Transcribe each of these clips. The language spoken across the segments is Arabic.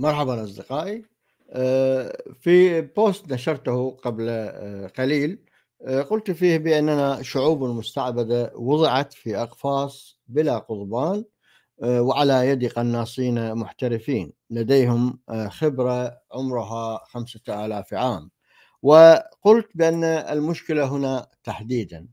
مرحبا أصدقائي آه، في بوست نشرته قبل آه، قليل آه، قلت فيه بأننا شعوب مستعبدة وضعت في أقفاص بلا قضبان وعلى يد قناصين محترفين لديهم خبرة عمرها خمسة آلاف عام وقلت بأن المشكلة هنا تحديدا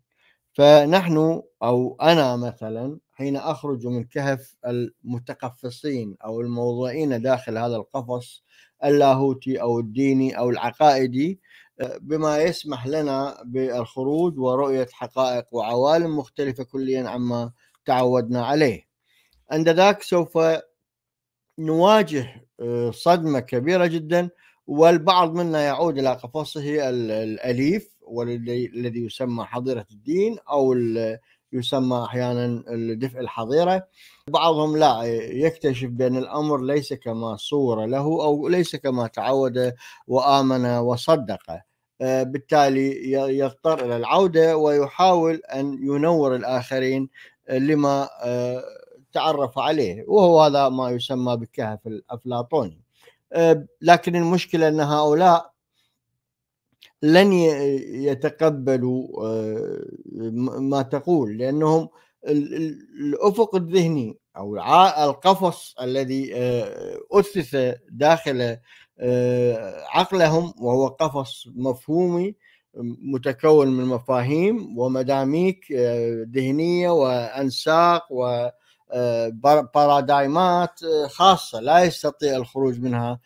فنحن او انا مثلا حين اخرج من كهف المتقفصين او الموضعين داخل هذا القفص اللاهوتي او الديني او العقائدي آه، بما يسمح لنا بالخروج ورؤيه حقائق وعوالم مختلفه كليا عما تعودنا عليه. عند ذاك سوف نواجه آه، صدمه كبيره جدا والبعض منا يعود الى قفصه الاليف والذي يسمى حظيرة الدين أو يسمى أحيانا دفء الحظيرة بعضهم لا يكتشف بأن الأمر ليس كما صور له أو ليس كما تعود وآمن وصدق آه، بالتالي يضطر إلى العودة ويحاول أن ينور الآخرين لما آه، تعرف عليه وهو هذا ما يسمى بالكهف الأفلاطوني آه، لكن المشكلة أن هؤلاء لن يتقبلوا آه، ما تقول لانهم الافق الذهني او القفص الذي آه، اسس داخل آه، عقلهم وهو قفص مفهومي متكون من مفاهيم ومداميك ذهنيه وانساق و آه، بارادايمات آه، خاصه لا يستطيع الخروج منها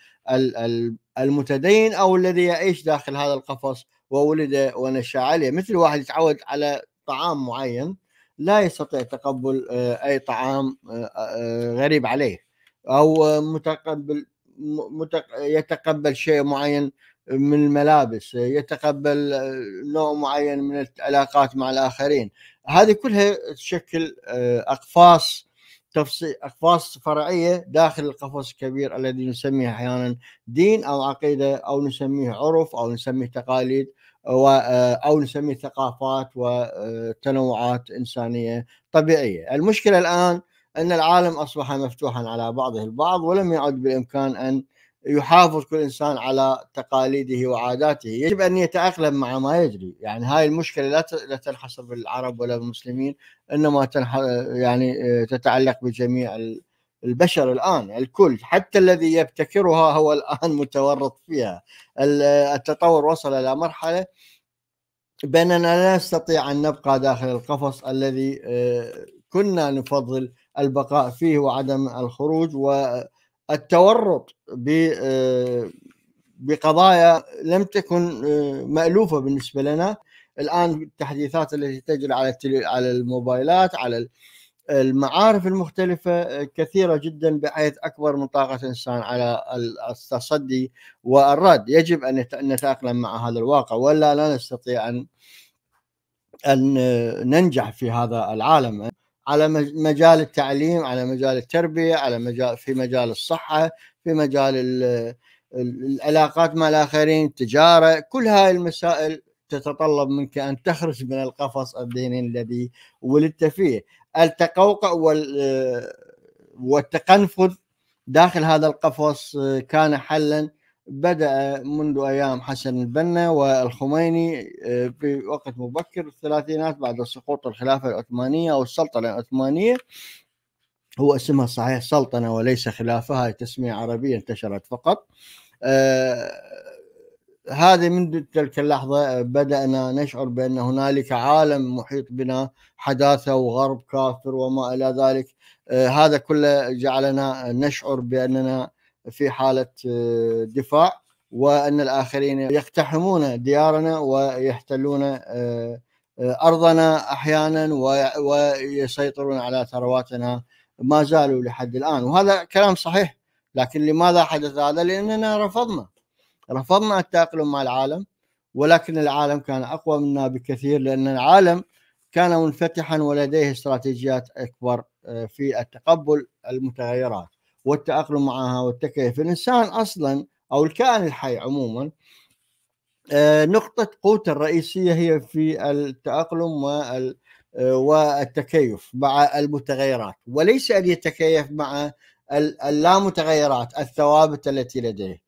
المتدين او الذي يعيش داخل هذا القفص وولد ونشا عليه مثل واحد يتعود على طعام معين لا يستطيع تقبل آه، اي طعام غريب عليه او متقبل يتقبل شيء معين من الملابس يتقبل نوع معين من العلاقات مع الاخرين هذه كلها تشكل اقفاص تفصيل أقفاص فرعية داخل القفص الكبير الذي نسميه أحيانا دين أو عقيدة أو نسميه عرف أو نسميه تقاليد آه، أو نسميه ثقافات وتنوعات آه، إنسانية طبيعية المشكلة الآن أن العالم أصبح مفتوحا على بعضه البعض ولم يعد بالإمكان أن يحافظ كل انسان على تقاليده وعاداته، يجب ان يتاقلم مع ما يجري، يعني هاي المشكله لا لا تنحصر بالعرب ولا بالمسلمين، انما يعني آه، تتعلق بجميع البشر الان الكل حتى الذي يبتكرها هو الان متورط فيها، التطور وصل الى مرحله باننا لا نستطيع ان نبقى داخل القفص الذي آه، كنا نفضل البقاء فيه وعدم الخروج و التورط ب آه، بقضايا لم تكن آه، مألوفة بالنسبة لنا الآن التحديثات التي تجري على على الموبايلات على المعارف المختلفة آه، كثيرة جدا بحيث أكبر من طاقة الإنسان على التصدي والرد يجب أن نتأقلم مع هذا الواقع ولا لا نستطيع أن أن ننجح في هذا العالم على مجال التعليم على مجال التربيه على مجال في مجال الصحه في مجال العلاقات مع الاخرين التجاره كل هاي المسائل تتطلب منك ان تخرج من القفص الذهني الذي ولدت فيه التقوقع والتقنفذ داخل هذا القفص كان حلا بدأ منذ أيام حسن البنا والخميني آه، في وقت مبكر الثلاثينات بعد سقوط الخلافة العثمانية أو السلطنة العثمانية هو اسمها صحيح سلطنة وليس خلافة هاي تسمية عربية انتشرت فقط آه هذه منذ تلك اللحظة بدأنا نشعر بأن هنالك عالم محيط بنا حداثة وغرب كافر وما إلى ذلك آه هذا كله جعلنا نشعر بأننا في حاله آه، دفاع وان الاخرين يقتحمون ديارنا ويحتلون آه، آه، ارضنا احيانا ويسيطرون على ثرواتنا ما زالوا لحد الان وهذا كلام صحيح لكن لماذا حدث هذا؟ لاننا رفضنا رفضنا التاقلم مع العالم ولكن العالم كان اقوى منا بكثير لان العالم كان منفتحا ولديه استراتيجيات اكبر في التقبل المتغيرات والتأقلم معها والتكيف الإنسان أصلا أو الكائن الحي عموما آه، نقطة قوته الرئيسية هي في التأقلم آه، والتكيف مع المتغيرات وليس أن يتكيف مع اللامتغيرات الثوابت التي لديه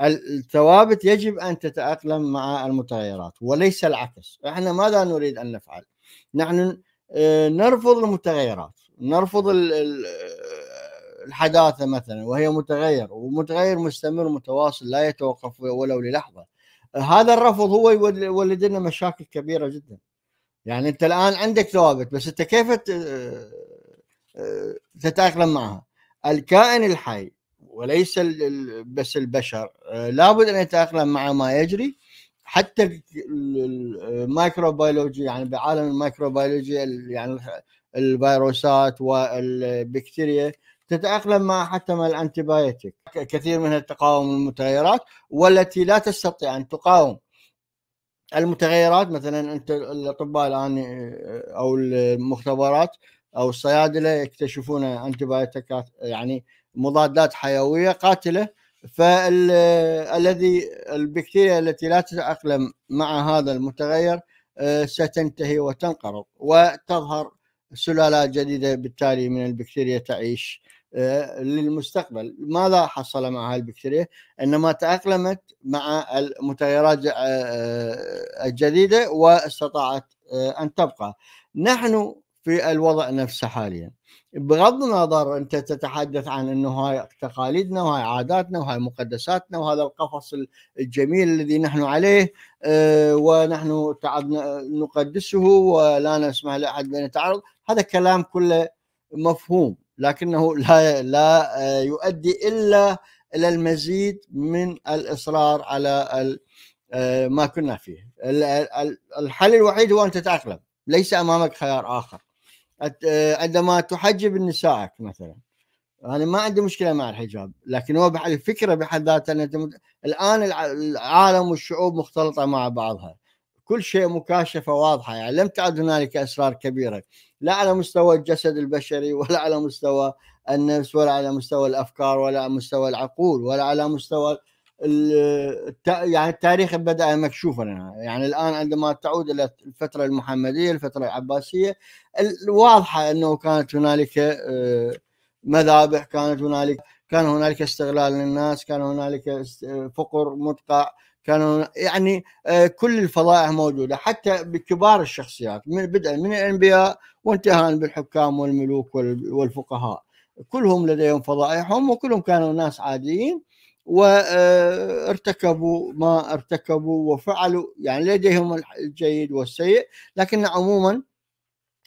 الثوابت يجب أن تتأقلم مع المتغيرات وليس العكس إحنا ماذا نريد أن نفعل نحن آه، نرفض المتغيرات نرفض الحداثه مثلا وهي متغير ومتغير مستمر متواصل لا يتوقف ولو للحظه هذا الرفض هو يولد لنا مشاكل كبيره جدا يعني انت الان عندك ثوابت بس انت كيف آه، تتاقلم معها الكائن الحي وليس بس البشر آه، لابد ان يتاقلم مع ما يجري حتى الميكروبيولوجي يعني بعالم الميكروبيولوجي يعني الفيروسات والبكتيريا تتاقلم مع حتى مع الانتبايتك كثير منها تقاوم المتغيرات والتي لا تستطيع ان تقاوم المتغيرات مثلا انت الاطباء الان او المختبرات او الصيادله يكتشفون انتبايتكات يعني مضادات حيويه قاتله فالذي البكتيريا التي لا تتاقلم مع هذا المتغير ستنتهي وتنقرض وتظهر سلالات جديده بالتالي من البكتيريا تعيش آه، للمستقبل ماذا حصل مع البكتيريا انما تاقلمت مع المتغيرات آه، آه، الجديده واستطاعت ان تبقى نحن في الوضع نفسه حاليا بغض النظر انت تتحدث عن انه هاي تقاليدنا وهاي عاداتنا وهاي مقدساتنا وهذا القفص الجميل الذي نحن عليه ونحن تعبنا نقدسه ولا نسمح لاحد بان يتعرض هذا كلام كله مفهوم لكنه لا لا آه، يؤدي الا الى المزيد من الاصرار على آه، ما كنا فيه الحل الوحيد هو ان تتاقلم ليس امامك خيار اخر آه، عندما تحجب نسائك مثلا انا ما عندي مشكله مع الحجاب لكن هو الفكره بحد ذاتها الان العالم والشعوب مختلطه مع بعضها كل شيء مكاشفه واضحه يعني لم تعد هنالك اسرار كبيره لا على مستوى الجسد البشري ولا على مستوى النفس ولا على مستوى الافكار ولا على مستوى العقول ولا على مستوى يعني التاريخ بدا مكشوفا يعني الان عندما تعود الى الفتره المحمديه الفتره العباسيه الواضحه انه كانت هنالك آه، مذابح كانت هنالك كان هنالك استغلال للناس كان هنالك فقر مدقع كانوا يعني آه، كل الفضائح موجوده حتى بكبار الشخصيات من بدءا من الانبياء وانتهاء بالحكام والملوك والفقهاء كلهم لديهم فضائحهم وكلهم كانوا ناس عاديين وارتكبوا آه، ما ارتكبوا وفعلوا يعني لديهم الجيد والسيء لكن عموما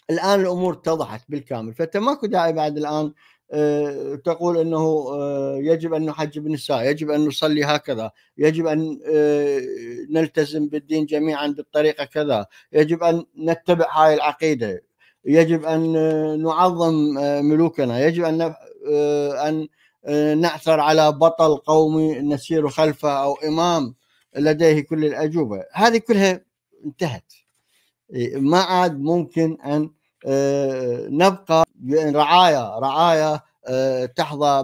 الان الامور اتضحت بالكامل فانت ماكو داعي بعد الان آه، تقول انه آه، يجب ان نحجب النساء، يجب ان نصلي هكذا، يجب ان آه، نلتزم بالدين جميعا بالطريقه كذا، يجب ان نتبع هاي العقيده، يجب ان نعظم ملوكنا، يجب ان ان نعثر على بطل قومي نسير خلفه او امام لديه كل الاجوبه، هذه كلها انتهت. إيه، ما عاد ممكن ان نبقى يعني رعايه رعايه آه، تحظى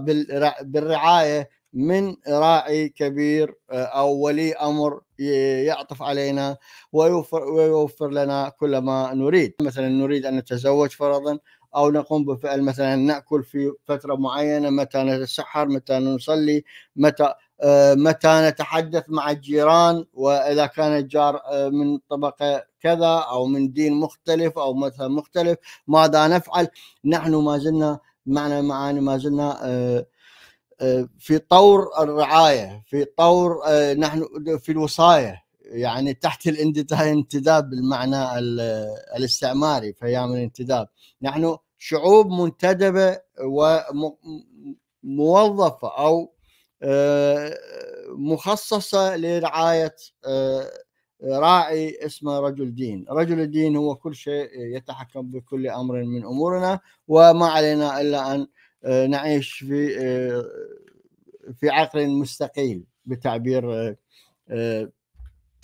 بالرعايه من راعي كبير آه، او ولي امر يعطف علينا ويوفر ويوفر لنا كل ما نريد، مثلا نريد ان نتزوج فرضا او نقوم بفعل مثلا ناكل في فتره معينه متى نتسحر متى نصلي متى آه، متى نتحدث مع الجيران واذا كان الجار آه، من طبقه كذا او من دين مختلف او مذهب مختلف ماذا نفعل؟ نحن ما زلنا معنا معاني ما زلنا آه، في طور الرعايه في طور نحن في الوصايه يعني تحت الانتداب بالمعنى الاستعماري في ايام الانتداب نحن شعوب منتدبه وموظفه او آه، مخصصه لرعايه آه، راعي اسمه رجل الدين رجل الدين هو كل شيء يتحكم بكل امر من امورنا وما علينا الا ان آه، نعيش في في عقل مستقيل بتعبير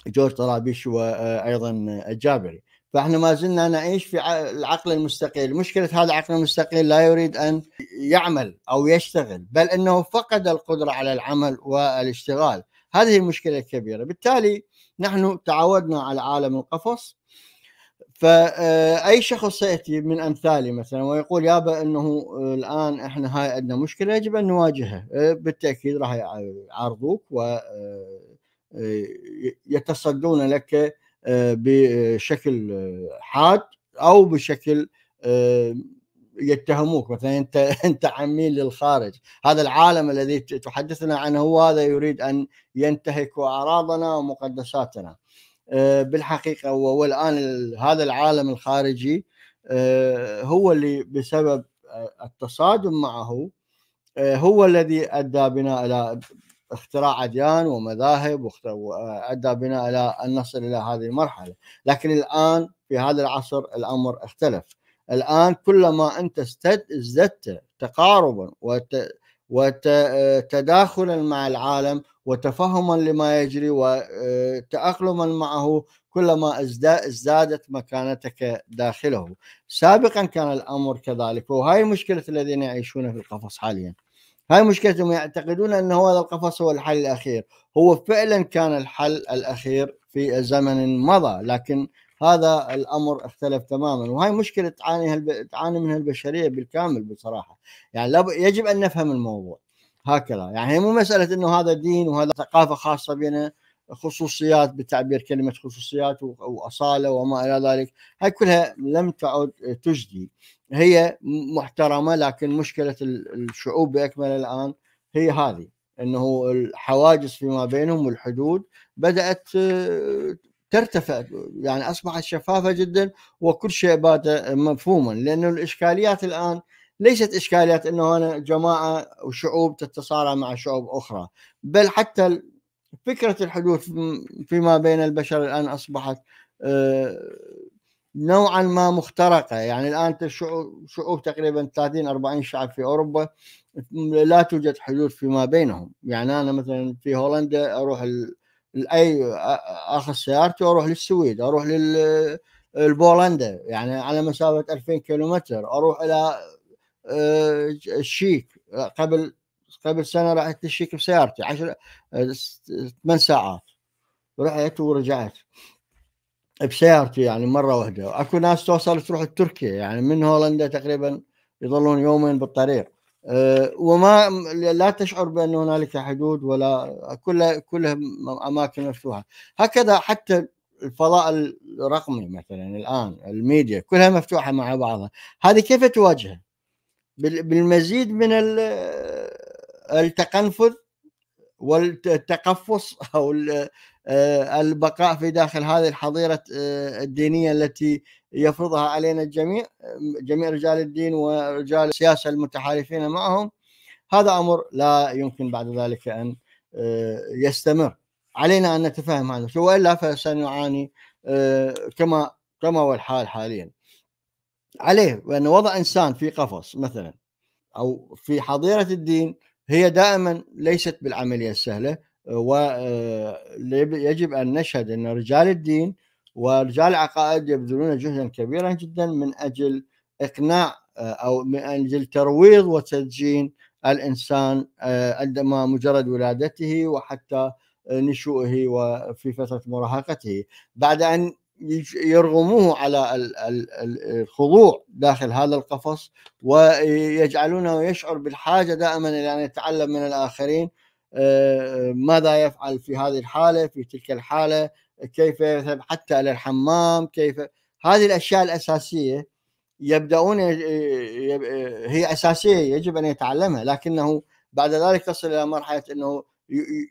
جورج طرابيش وايضا الجابري فاحنا ما زلنا نعيش في العقل المستقيل مشكله هذا العقل المستقيل لا يريد ان يعمل او يشتغل بل انه فقد القدره على العمل والاشتغال هذه المشكله الكبيره بالتالي نحن تعودنا على عالم القفص فاي آه، شخص سياتي من امثالي مثلا ويقول يابا انه آه، الان احنا هاي عندنا مشكله يجب ان نواجهها آه، بالتاكيد راح يعارضوك ويتصدون لك بشكل حاد او بشكل آه، يتهموك مثلا انت انت عميل للخارج، هذا العالم الذي تحدثنا عنه هو هذا يريد ان ينتهك اعراضنا ومقدساتنا. آه، بالحقيقه والان هذا العالم الخارجي آه، هو اللي بسبب التصادم معه هو الذي ادى بنا الى اختراع اديان ومذاهب وادى بنا الى ان نصل الى هذه المرحله، لكن الان في هذا العصر الامر اختلف. الان كلما انت ازددت تقاربا وت... وتداخلا مع العالم وتفهما لما يجري وتأقلما معه كلما ازدادت مكانتك داخله سابقا كان الأمر كذلك وهي مشكلة الذين يعيشون في القفص حاليا هاي مشكلتهم يعتقدون ان هذا القفص هو الحل الاخير هو فعلا كان الحل الاخير في زمن مضى لكن هذا الامر اختلف تماما وهي مشكله تعاني هالب... تعاني منها البشريه بالكامل بصراحه يعني لاب... يجب ان نفهم الموضوع هكذا يعني هي مو مساله انه هذا دين وهذا ثقافه خاصه بنا خصوصيات بتعبير كلمه خصوصيات واصاله وما الى ذلك هاي كلها لم تعد تجدي هي محترمه لكن مشكله الشعوب باكمل الان هي هذه انه الحواجز فيما بينهم والحدود بدات آه، ترتفع يعني اصبحت شفافه جدا وكل شيء بات مفهوما لانه الاشكاليات الان ليست اشكاليات انه انا جماعه وشعوب تتصارع مع شعوب اخرى بل حتى فكره الحدود فيما بين البشر الان اصبحت آه، نوعا ما مخترقه يعني الان شعوب تقريبا 30 40 شعب في اوروبا لا توجد حدود فيما بينهم يعني انا مثلا في هولندا اروح لأي اخذ سيارتي واروح للسويد اروح للبولندا يعني على مسافه 2000 كيلومتر اروح الى آه، الشيك قبل قبل سنه رحت للشيك بسيارتي 10 8 ساعات رحت ورجعت بسيارتي يعني مره واحده اكو ناس توصل تروح تركيا يعني من هولندا تقريبا يظلون يومين بالطريق أه، وما لا تشعر بان هنالك حدود ولا كلها كلها اماكن مفتوحه هكذا حتى الفضاء الرقمي مثلا الان الميديا كلها مفتوحه مع بعضها هذه كيف تواجهه بالمزيد من التقنفذ والتقفص او آه، البقاء في داخل هذه الحظيره آه، الدينيه التي يفرضها علينا الجميع جميع رجال الدين ورجال السياسه المتحالفين معهم هذا امر لا يمكن بعد ذلك ان آه، يستمر علينا ان نتفهم هذا والا فسنعاني كما كما هو الحال حاليا عليه بان وضع انسان في قفص مثلا او في حظيره الدين هي دائما ليست بالعمليه السهله ويجب آه، ان نشهد ان رجال الدين ورجال العقائد يبذلون جهدا كبيرا جدا من اجل اقناع آه، او من اجل ترويض وتسجين الانسان آه، عندما مجرد ولادته وحتى نشوئه وفي فتره مراهقته بعد ان يرغموه على الخضوع داخل هذا القفص ويجعلونه يشعر بالحاجه دائما الى ان يتعلم من الاخرين ماذا يفعل في هذه الحاله في تلك الحاله كيف يذهب حتى الى الحمام كيف هذه الاشياء الاساسيه يبداون هي اساسيه يجب ان يتعلمها لكنه بعد ذلك تصل الى مرحله انه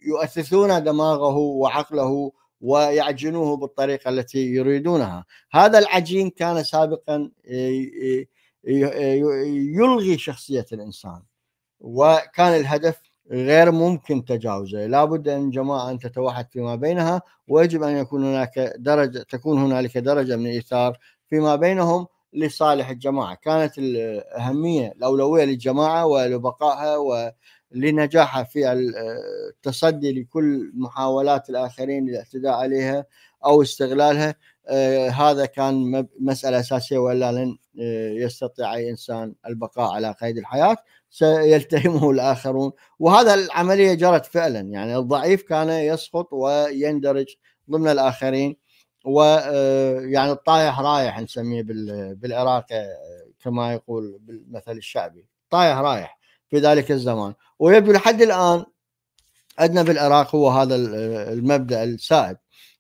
يؤثثون دماغه وعقله ويعجنوه بالطريقه التي يريدونها هذا العجين كان سابقا يلغي شخصيه الانسان وكان الهدف غير ممكن تجاوزه لابد ان الجماعه ان تتوحد فيما بينها ويجب ان يكون هناك درجه تكون هنالك درجه من الايثار فيما بينهم لصالح الجماعه كانت الاهميه الاولويه للجماعه ولبقائها ولنجاحها في التصدي لكل محاولات الاخرين للاعتداء عليها او استغلالها آه، هذا كان مساله اساسيه والا لن آه، يستطيع اي انسان البقاء على قيد الحياه سيلتهمه الاخرون وهذا العمليه جرت فعلا يعني الضعيف كان يسقط ويندرج ضمن الاخرين و آه، يعني الطايح رايح نسميه بالعراق كما يقول بالمثل الشعبي طايح رايح في ذلك الزمان ويبدو لحد الان عندنا بالعراق هو هذا المبدا السائد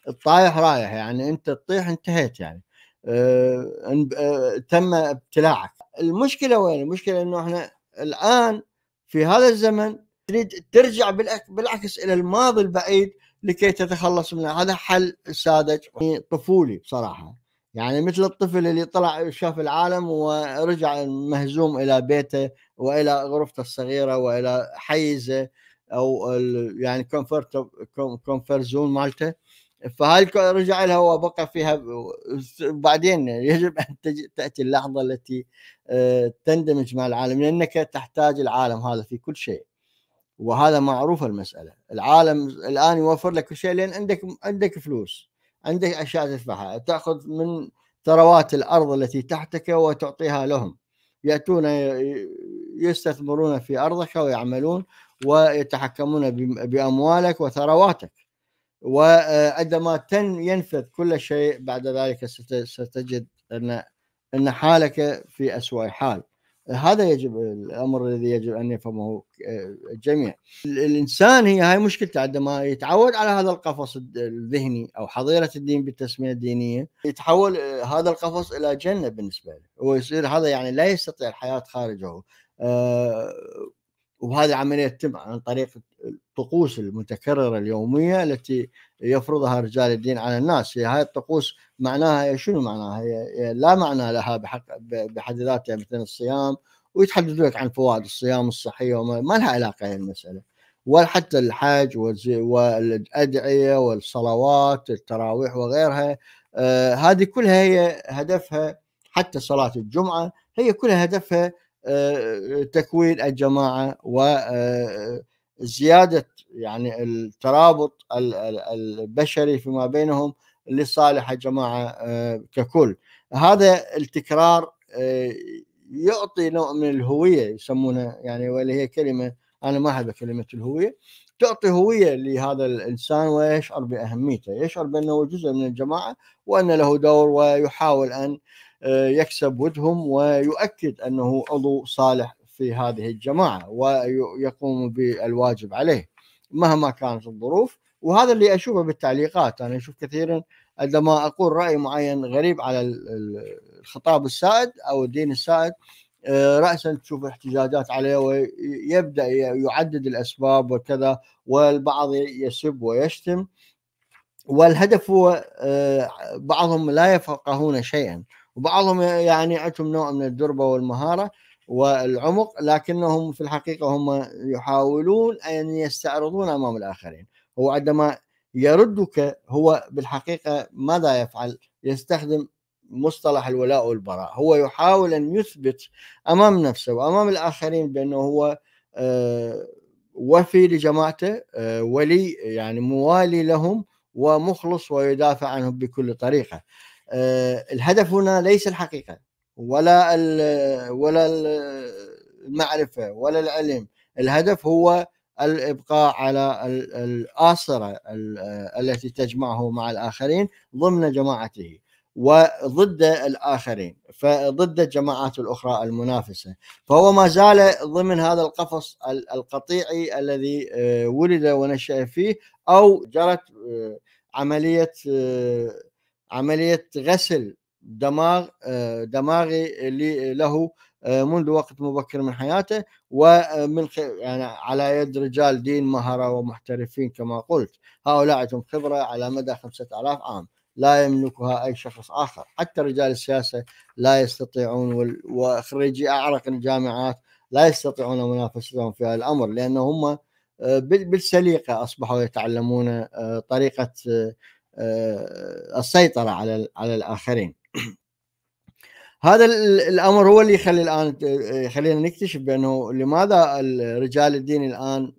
الطايح رايح يعني انت تطيح انتهيت يعني آه،, أه تم ابتلاعك المشكله وين المشكله انه احنا الان في هذا الزمن تريد ترجع بالعكس الى الماضي البعيد لكي تتخلص منه هذا حل ساذج طفولي بصراحه يعني مثل الطفل اللي طلع شاف العالم ورجع مهزوم الى بيته والى غرفته الصغيره والى حيزه او يعني كومفورت كومفورت زون مالته فهل رجع لها وبقى فيها بعدين يجب ان تاتي اللحظه التي آه، تندمج مع العالم لانك تحتاج العالم هذا في كل شيء وهذا معروف المساله العالم الان يوفر لك كل شيء لان عندك عندك فلوس عندك اشياء تدفعها تاخذ من ثروات الارض التي تحتك وتعطيها لهم ياتون يستثمرون في ارضك ويعملون ويتحكمون باموالك وثرواتك وعندما تن ينفذ كل شيء بعد ذلك ستجد ان ان حالك في اسوء حال هذا يجب الامر الذي يجب ان يفهمه الجميع آه، الانسان هي هاي مشكلته عندما يتعود على هذا القفص الذهني او حظيره الدين بالتسميه الدينيه يتحول هذا القفص الى جنه بالنسبه له ويصير هذا يعني لا يستطيع الحياه خارجه آه، وهذه العمليه تتم عن طريق الطقوس المتكرره اليوميه التي يفرضها رجال الدين على الناس هي هاي الطقوس معناها شنو معناها هي لا معنى لها بحق بحد ذاتها مثل الصيام ويتحدث لك عن فوائد الصيام الصحيه وما ما لها علاقه هي المساله ولا حتى الحج والادعيه والصلوات التراويح وغيرها آه هذه كلها هي هدفها حتى صلاه الجمعه هي كلها هدفها آه، تكوين الجماعه وزياده آه، يعني الترابط البشري فيما بينهم لصالح الجماعه آه، ككل هذا التكرار يعطي نوع من الهويه يسمونها يعني واللي هي كلمه انا ما احب كلمه الهويه تعطي هويه لهذا الانسان ويشعر باهميته، يشعر بانه جزء من الجماعه وان له دور ويحاول ان يكسب ودهم ويؤكد انه عضو صالح في هذه الجماعه ويقوم بالواجب عليه مهما كانت الظروف وهذا اللي اشوفه بالتعليقات انا اشوف كثيرا عندما اقول راي معين غريب على الخطاب السائد او الدين السائد آه، راسا تشوف احتجاجات عليه ويبدا يعدد الاسباب وكذا والبعض يسب ويشتم والهدف هو آه، بعضهم لا يفقهون شيئا وبعضهم يعني عندهم نوع من الدربة والمهارة والعمق لكنهم في الحقيقة هم يحاولون أن يستعرضون أمام الآخرين هو عندما يردك هو بالحقيقة ماذا يفعل يستخدم مصطلح الولاء والبراء هو يحاول أن يثبت أمام نفسه وأمام الآخرين بأنه هو آه، وفي لجماعته آه، ولي يعني موالي لهم ومخلص ويدافع عنه بكل طريقه آه، الهدف هنا ليس الحقيقه ولا ولا المعرفه ولا العلم الهدف هو الابقاء على الاسره التي تجمعه مع الاخرين ضمن جماعته وضد الاخرين فضد الجماعات الاخرى المنافسه فهو ما زال ضمن هذا القفص القطيعي الذي آه، ولد ونشا فيه او جرت آه، عمليه آه، عمليه غسل دماغ آه، دماغي اللي له آه، منذ وقت مبكر من حياته ومن يعني على يد رجال دين مهرة ومحترفين كما قلت هؤلاء عندهم خبرة على مدى 5000 عام لا يملكها أي شخص آخر حتى رجال السياسة لا يستطيعون وخريجي أعرق الجامعات لا يستطيعون منافستهم في هذا الأمر لأن هم آه، بالسليقه اصبحوا يتعلمون آه، طريقه آه، السيطره على على الاخرين. هذا الامر هو اللي يخلي الان يخلينا نكتشف بانه لماذا رجال الدين الان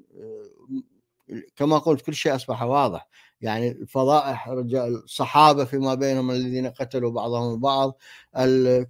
كما قلت كل شيء اصبح واضح يعني الفضائح رجال الصحابه فيما بينهم الذين قتلوا بعضهم البعض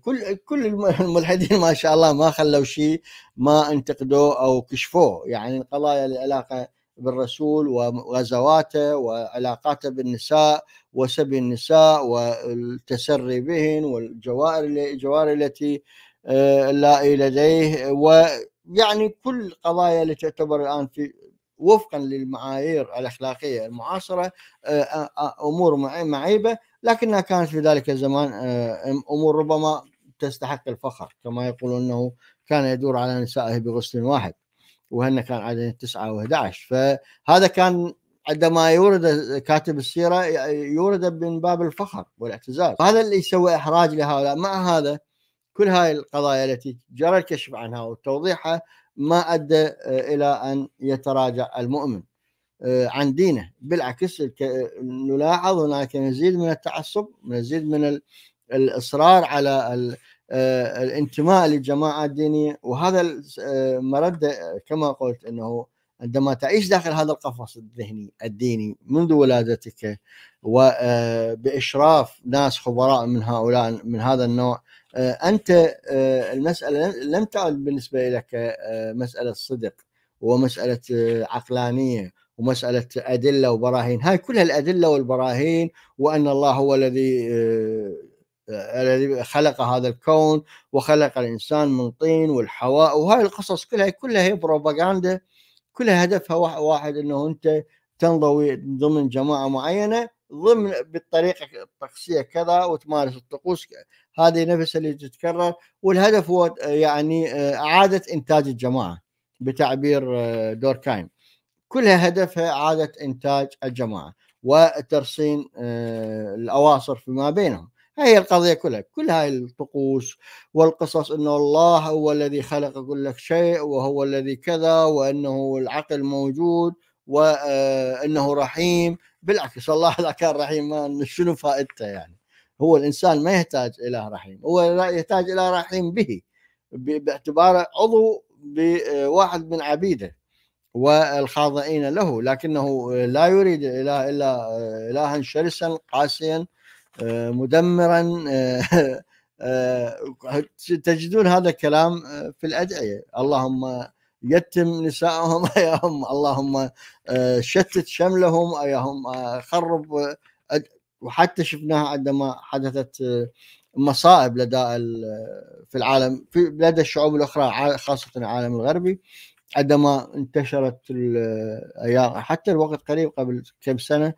كل كل الملحدين ما شاء الله ما خلوا شيء ما انتقدوه او كشفوه يعني القضايا اللي علاقه بالرسول وغزواته وعلاقاته بالنساء وسبي النساء والتسري بهن والجوار التي آه، اللائي لديه ويعني كل القضايا اللي تعتبر الان في وفقا للمعايير الاخلاقيه المعاصره آه، آه، آه، امور معيبه لكنها كانت في ذلك الزمان امور ربما تستحق الفخر كما يقول انه كان يدور على نسائه بغسل واحد وهن كان عددهن تسعه و11 فهذا كان عندما يورد كاتب السيره يورد من باب الفخر والاعتزاز هذا اللي يسوي احراج لهؤلاء مع هذا كل هاي القضايا التي جرى الكشف عنها وتوضيحها ما ادى آه، الى ان يتراجع المؤمن آه، عن دينه بالعكس نلاحظ هناك مزيد من التعصب مزيد من الاصرار على آه، الانتماء لجماعه الدينيه وهذا مرد كما قلت انه عندما تعيش داخل هذا القفص الذهني الديني منذ ولادتك وباشراف ناس خبراء من هؤلاء من هذا النوع آه، انت آه، المساله لم تعد بالنسبه لك آه، مساله صدق ومساله عقلانيه ومساله ادله وبراهين، هاي كلها الادله والبراهين وان الله هو الذي الذي خلق هذا الكون وخلق الانسان من طين والحواء وهاي القصص كلها كلها هي بروباغندا كلها هدفها واحد انه انت تنضوي ضمن جماعه معينه ضمن بالطريقه الطقسيه كذا وتمارس الطقوس هذه نفس اللي تتكرر والهدف هو يعني آه، اعاده انتاج الجماعه بتعبير آه، دوركايم كلها هدفها اعاده انتاج الجماعه وترصين آه، الاواصر فيما بينهم هي القضية كلها كل هاي الطقوس والقصص أنه الله هو الذي خلق كل شيء وهو الذي كذا وأنه العقل موجود وأنه رحيم بالعكس الله اذا كان رحيم شنو فائدته يعني هو الانسان ما يحتاج الى رحيم هو يحتاج الى رحيم به باعتباره عضو بواحد من عبيده والخاضعين له لكنه لا يريد اله الا الها شرسا قاسيا مدمرا آه، تجدون هذا الكلام في الادعيه اللهم يتم نسائهم اياهم اللهم آه، شتت شملهم اياهم آه، خرب وحتى شفناها عندما حدثت آه، مصائب لدى في العالم في لدى الشعوب الاخرى خاصه العالم الغربي عندما انتشرت حتى الوقت قريب قبل كم سنه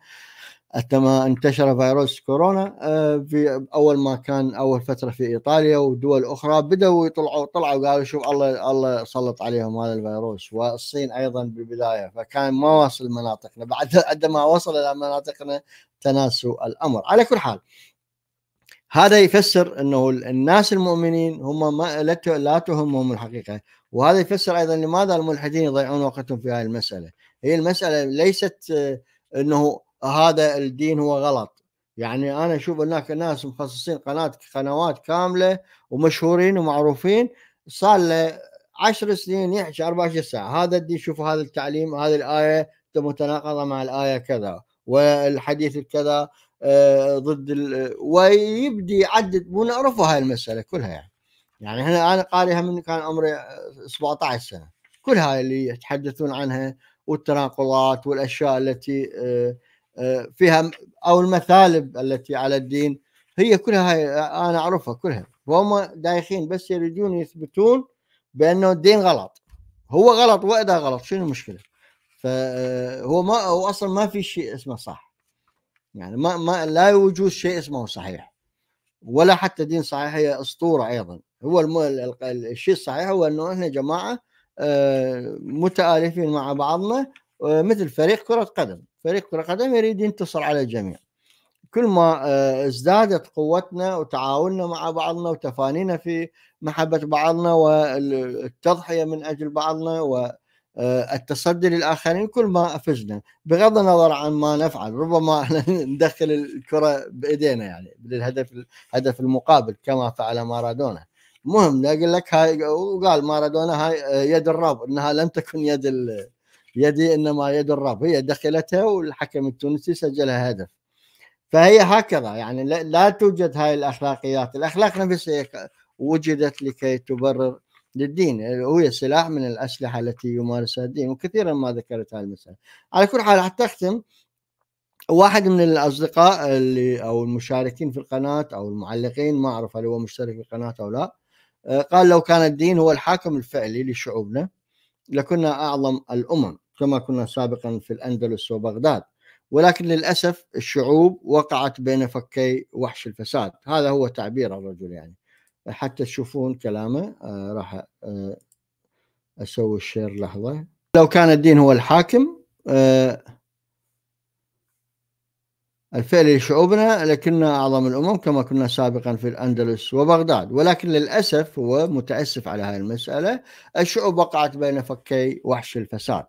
عندما انتشر فيروس كورونا آه، في اول ما كان اول فتره في ايطاليا ودول اخرى بداوا يطلعوا طلعوا قالوا شوف الله الله سلط عليهم هذا الفيروس والصين ايضا بالبدايه فكان ما واصل مناطقنا بعد عندما وصل الى مناطقنا تناسوا الامر على كل حال هذا يفسر انه الناس المؤمنين هم ما لا تهمهم الحقيقه وهذا يفسر ايضا لماذا الملحدين يضيعون وقتهم في هذه المساله هي المساله ليست آه، انه هذا الدين هو غلط يعني انا اشوف هناك ناس مخصصين قناه قنوات كامله ومشهورين ومعروفين صار له 10 سنين يحكي 24 ساعه هذا الدين شوفوا هذا التعليم هذه الايه متناقضه مع الايه كذا والحديث الكذا آه، ضد ال... ويبدي يعدد مو نعرفوا هاي المساله كلها يعني يعني هنا انا قاريها من كان عمري 17 سنه كل هاي اللي يتحدثون عنها والتناقضات والاشياء التي آه، فيها او المثالب التي على الدين هي كلها هاي انا اعرفها كلها وهم دايخين بس يريدون يثبتون بانه الدين غلط هو غلط واذا غلط شنو المشكله؟ فهو آه، ما هو اصلا ما في شيء اسمه صح يعني ما, ما لا يوجد شيء اسمه صحيح ولا حتى دين صحيح هي اسطوره ايضا هو الم... الشيء الصحيح هو انه احنا جماعه آه، متآلفين مع بعضنا مثل فريق كرة قدم فريق كرة قدم يريد ينتصر على الجميع كل ما آه، ازدادت قوتنا وتعاوننا مع بعضنا وتفانينا في محبة بعضنا والتضحية من أجل بعضنا والتصدي آه، للاخرين كل ما فزنا بغض النظر عن ما نفعل ربما ندخل الكره بايدينا يعني للهدف الهدف المقابل كما فعل مارادونا مهم اقول لك هاي وقال مارادونا هاي آه، يد الرب انها لم تكن يد ال يدي انما يد الرب هي دخلتها والحكم التونسي سجلها هدف فهي هكذا يعني لا توجد هاي الاخلاقيات الاخلاق نفسها وجدت لكي تبرر للدين هو سلاح من الاسلحه التي يمارسها الدين وكثيرا ما ذكرت هاي المساله على كل حال حتى اختم واحد من الاصدقاء اللي او المشاركين في القناه او المعلقين ما اعرف هل هو مشترك في القناه او لا آه، قال لو كان الدين هو الحاكم الفعلي لشعوبنا لكنا أعظم الأمم كما كنا سابقا في الأندلس وبغداد ولكن للأسف الشعوب وقعت بين فكي وحش الفساد هذا هو تعبير الرجل يعني حتى تشوفون كلامه آه، راح آه، أسوي الشير لحظة لو كان الدين هو الحاكم آه الفعل لشعوبنا لكن أعظم الأمم كما كنا سابقا في الأندلس وبغداد ولكن للأسف هو متأسف على هذه المسألة الشعوب وقعت بين فكي وحش الفساد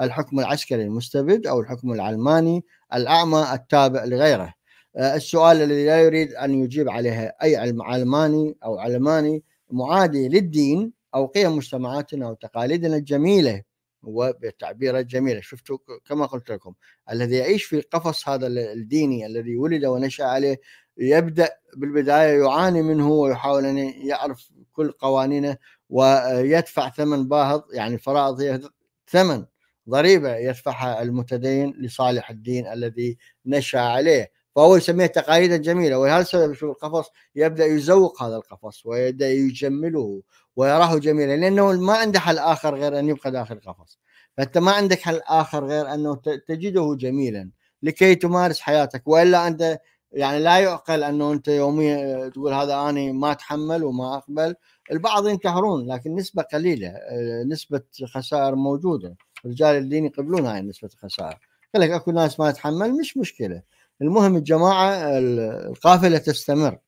الحكم العسكري المستبد أو الحكم العلماني الأعمى التابع لغيره آه، السؤال الذي لا يريد أن يجيب عليه أي علم علماني أو علماني معادي للدين أو قيم مجتمعاتنا وتقاليدنا الجميلة وبتعبيرات جميله شفتوا كما قلت لكم الذي يعيش في القفص هذا الديني الذي ولد ونشا عليه يبدا بالبدايه يعاني منه ويحاول ان يعرف كل قوانينه ويدفع ثمن باهظ يعني فرائض هي ثمن ضريبه يدفعها المتدين لصالح الدين الذي نشا عليه فاول سميها تقاليدا جميله السبب شوف القفص يبدا يزوق هذا القفص ويبدا يجمله ويراه جميلا لانه ما عنده حل اخر غير ان يبقى داخل القفص فانت ما عندك حل اخر غير انه تجده جميلا لكي تمارس حياتك والا انت يعني لا يعقل انه انت يوميا تقول هذا انا ما اتحمل وما اقبل البعض ينتحرون لكن نسبه قليله آه، نسبه خسائر موجوده رجال الدين يقبلون هاي نسبه الخسائر قال لك اكو ناس ما تتحمل مش مشكله المهم الجماعه القافله تستمر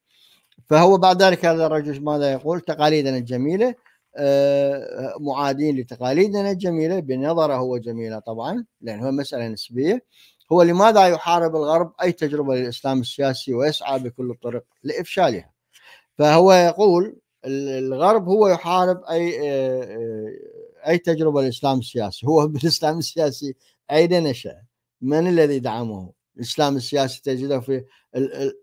فهو بعد ذلك هذا الرجل ماذا يقول تقاليدنا الجميله آه، معادين لتقاليدنا الجميله بنظره هو جميله طبعا لان هو مساله نسبيه هو لماذا يحارب الغرب اي تجربه للاسلام السياسي ويسعى بكل الطرق لافشالها فهو يقول الغرب هو يحارب اي آه، آه، اي تجربه للاسلام السياسي هو بالاسلام السياسي اين نشا من الذي دعمه الاسلام السياسي تجده في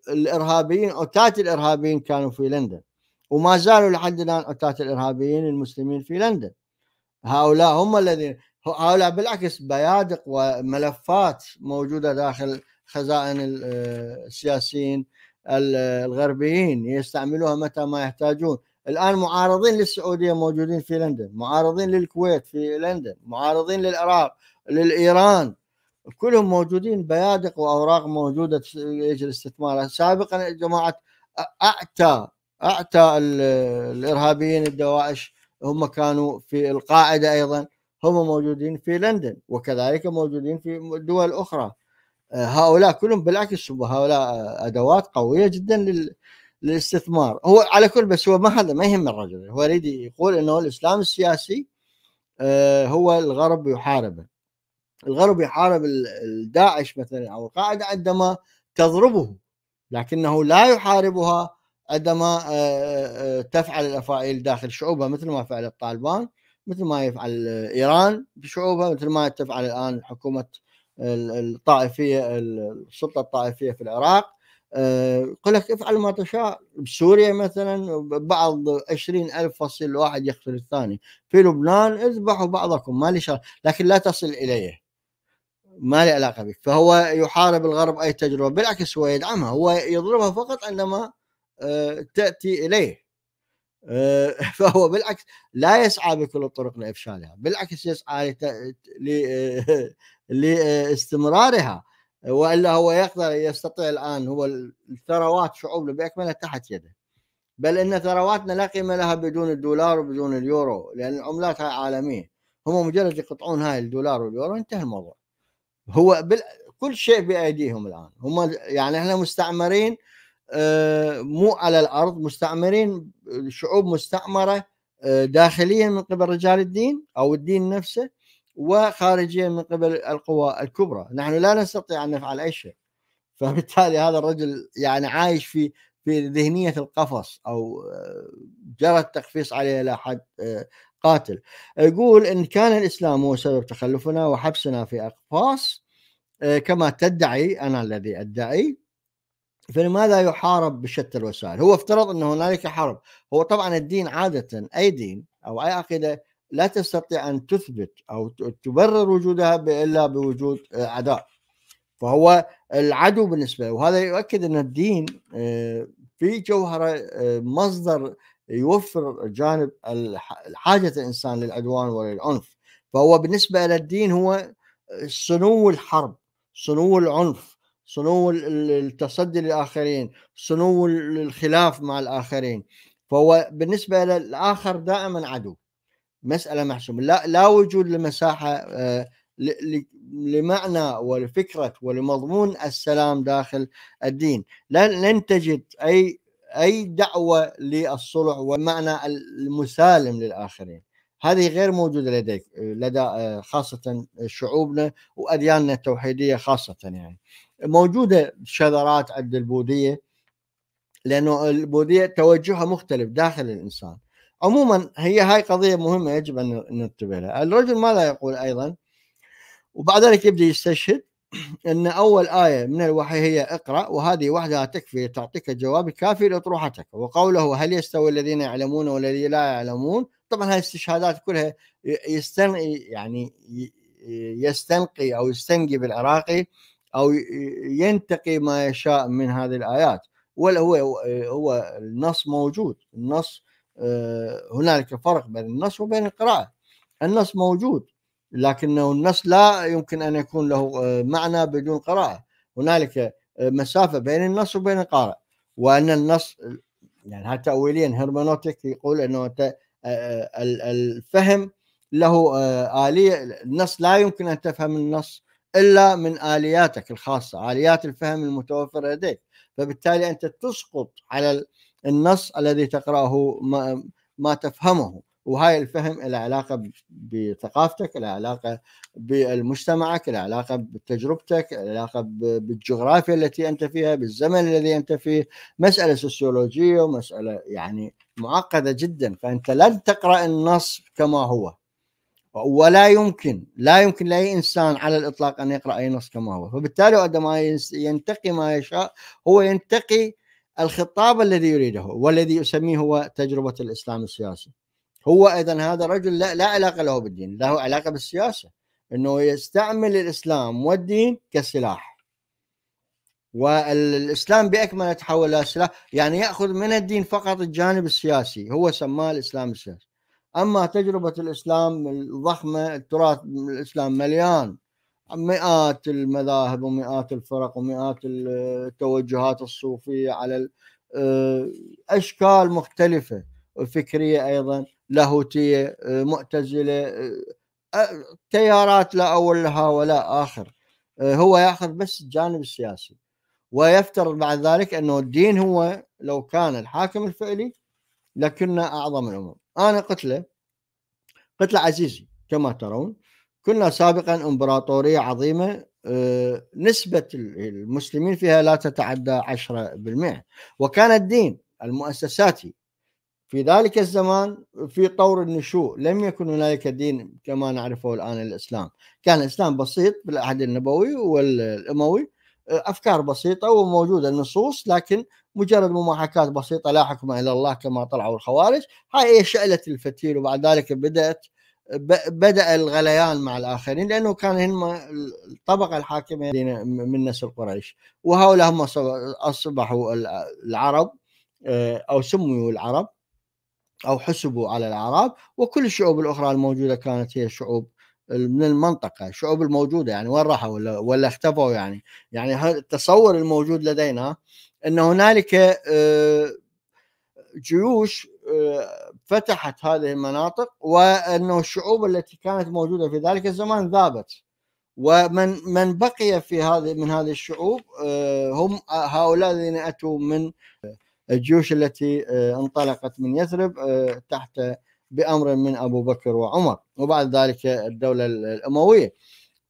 الارهابيين اوتات الارهابيين كانوا في لندن وما زالوا لحد الان اوتات الارهابيين المسلمين في لندن هؤلاء هم الذين هؤلاء بالعكس بيادق وملفات موجوده داخل خزائن السياسيين الغربيين يستعملوها متى ما يحتاجون الان معارضين للسعوديه موجودين في لندن معارضين للكويت في لندن معارضين للعراق للايران كلهم موجودين بيادق واوراق موجوده يجري استثمارها سابقا جماعه اعتى اعتى الارهابيين الدواعش هم كانوا في القاعده ايضا هم موجودين في لندن وكذلك موجودين في دول اخرى هؤلاء كلهم بالعكس هؤلاء ادوات قويه جدا لل للاستثمار هو على كل بس هو ما هذا ما يهم الرجل هو يريد يقول انه الاسلام السياسي آه، هو الغرب يحاربه الغرب يحارب الداعش مثلا او القاعده عندما تضربه لكنه لا يحاربها عندما آه، آه، آه، تفعل الافاعيل داخل شعوبها مثل ما فعل الطالبان مثل ما يفعل ايران بشعوبها مثل ما تفعل الان حكومه الطائفيه السلطه الطائفيه في العراق يقول لك افعل ما تشاء بسوريا مثلا بعض عشرين ألف فصيل واحد يقتل الثاني في لبنان اذبحوا بعضكم ما لي شر لكن لا تصل إليه ما لي علاقه بك فهو يحارب الغرب اي تجربه بالعكس هو يدعمها هو يضربها فقط عندما آه، تاتي اليه آه، فهو بالعكس لا يسعى بكل الطرق لافشالها بالعكس يسعى آه، لاستمرارها والا هو يقدر يستطيع الان هو الثروات شعوبنا باكملها تحت يده بل ان ثرواتنا لا قيمه لها بدون الدولار وبدون اليورو لان العملات هاي عالميه هم مجرد يقطعون هاي الدولار واليورو انتهى الموضوع هو بل... كل شيء بايديهم الان هم يعني احنا مستعمرين آه، مو على الارض مستعمرين شعوب مستعمره آه، داخليا من قبل رجال الدين او الدين نفسه وخارجيا من قبل القوى الكبرى نحن لا نستطيع ان نفعل اي شيء فبالتالي هذا الرجل يعني عايش في في ذهنيه القفص او آه، جرى التقفيص عليه الى حد قاتل يقول إن كان الإسلام هو سبب تخلفنا وحبسنا في أقفاص آه، كما تدعي أنا الذي أدعي فلماذا يحارب بشتى الوسائل هو افترض أن هنالك حرب هو طبعا الدين عادة أي دين أو أي عقيدة لا تستطيع أن تثبت أو تبرر وجودها إلا بوجود آه، أعداء فهو العدو بالنسبة له وهذا يؤكد أن الدين آه، في جوهره مصدر يوفر جانب حاجه الانسان للعدوان وللعنف فهو بالنسبه الى الدين هو سنو آه، الحرب سنو العنف سنو التصدي للاخرين سنو الخلاف مع الاخرين فهو بالنسبه للاخر دائما عدو مساله محسومه لا لا وجود لمساحه آه، لمعنى ولفكره ولمضمون السلام داخل الدين لن تجد اي اي دعوه للصلح والمعنى المسالم للاخرين هذه غير موجوده لديك لدى آه، خاصه شعوبنا وادياننا التوحيديه خاصه يعني موجوده شذرات عند البوذيه لانه البوذيه توجهها مختلف داخل الانسان عموما هي هاي قضيه مهمه يجب ان ننتبه لها الرجل ماذا يقول ايضا وبعد ذلك يبدا يستشهد ان اول ايه من الوحي هي اقرا وهذه وحدها تكفي تعطيك الجواب الكافي لاطروحتك وقوله هل يستوي الذين يعلمون والذين لا يعلمون طبعا هذه الاستشهادات كلها يستن يعني يستنقي او يستنقي بالعراقي او ينتقي ما يشاء من هذه الايات ولا هو هو النص موجود النص آه، هنالك فرق بين النص وبين القراءه النص موجود لكنه النص لا يمكن ان يكون له آه، معنى بدون قراءه هنالك آه، مسافه بين النص وبين القارئ وان النص يعني حتى اوليا هرمنوتيك يقول انه آه، الفهم له اليه النص لا يمكن ان تفهم النص الا من الياتك الخاصه اليات الفهم المتوفره لديك فبالتالي انت تسقط على النص الذي تقراه ما تفهمه وهاي الفهم له علاقه بثقافتك له علاقه بمجتمعك له علاقه بتجربتك له علاقه بالجغرافيا التي انت فيها بالزمن الذي انت فيه مساله سوسيولوجيه ومساله يعني معقده جدا فانت لن تقرا النص كما هو ولا يمكن لا يمكن لاي انسان على الاطلاق ان يقرا اي نص كما هو فبالتالي عندما ينتقي ما يشاء هو ينتقي الخطاب الذي يريده والذي يسميه هو تجربه الاسلام السياسي هو اذا هذا الرجل لا, لا علاقه له بالدين له علاقه بالسياسه انه يستعمل الاسلام والدين كسلاح والاسلام باكمله تحول الى سلاح يعني ياخذ من الدين فقط الجانب السياسي هو سماه الاسلام السياسي اما تجربه الاسلام الضخمه التراث الاسلام مليان مئات المذاهب ومئات الفرق ومئات التوجهات الصوفيه على آه، اشكال مختلفه فكريه ايضا لاهوتيه معتزله آه، آه، تيارات لا اول لها ولا اخر آه، هو ياخذ بس الجانب السياسي ويفترض بعد ذلك انه الدين هو لو كان الحاكم الفعلي لكنا اعظم الامم انا قتله قتله عزيزي كما ترون كنا سابقا امبراطوريه عظيمه نسبة المسلمين فيها لا تتعدى 10% وكان الدين المؤسساتي في ذلك الزمان في طور النشوء لم يكن هنالك دين كما نعرفه الان الاسلام، كان الاسلام بسيط بالعهد النبوي والاموي افكار بسيطه وموجوده النصوص لكن مجرد مماحكات بسيطه لا حكم الا الله كما طلعوا الخوارج، هاي شعلت الفتيل وبعد ذلك بدات بدا الغليان مع الاخرين لانه كان هم الطبقه الحاكمه من نسل قريش وهؤلاء هم اصبحوا العرب او سميوا العرب أو حسبوا على الأعراب وكل الشعوب الأخرى الموجودة كانت هي شعوب من المنطقة الشعوب الموجودة يعني وين راحوا ولا, ولا اختفوا يعني يعني التصور الموجود لدينا أن هنالك آه، جيوش آه، فتحت هذه المناطق وأنه الشعوب التي كانت موجودة في ذلك الزمان ذابت ومن من بقي في هذه من هذه الشعوب آه، هم هؤلاء الذين اتوا من الجيوش التي آه، انطلقت من يثرب آه، تحت بأمر من أبو بكر وعمر وبعد ذلك الدولة الأموية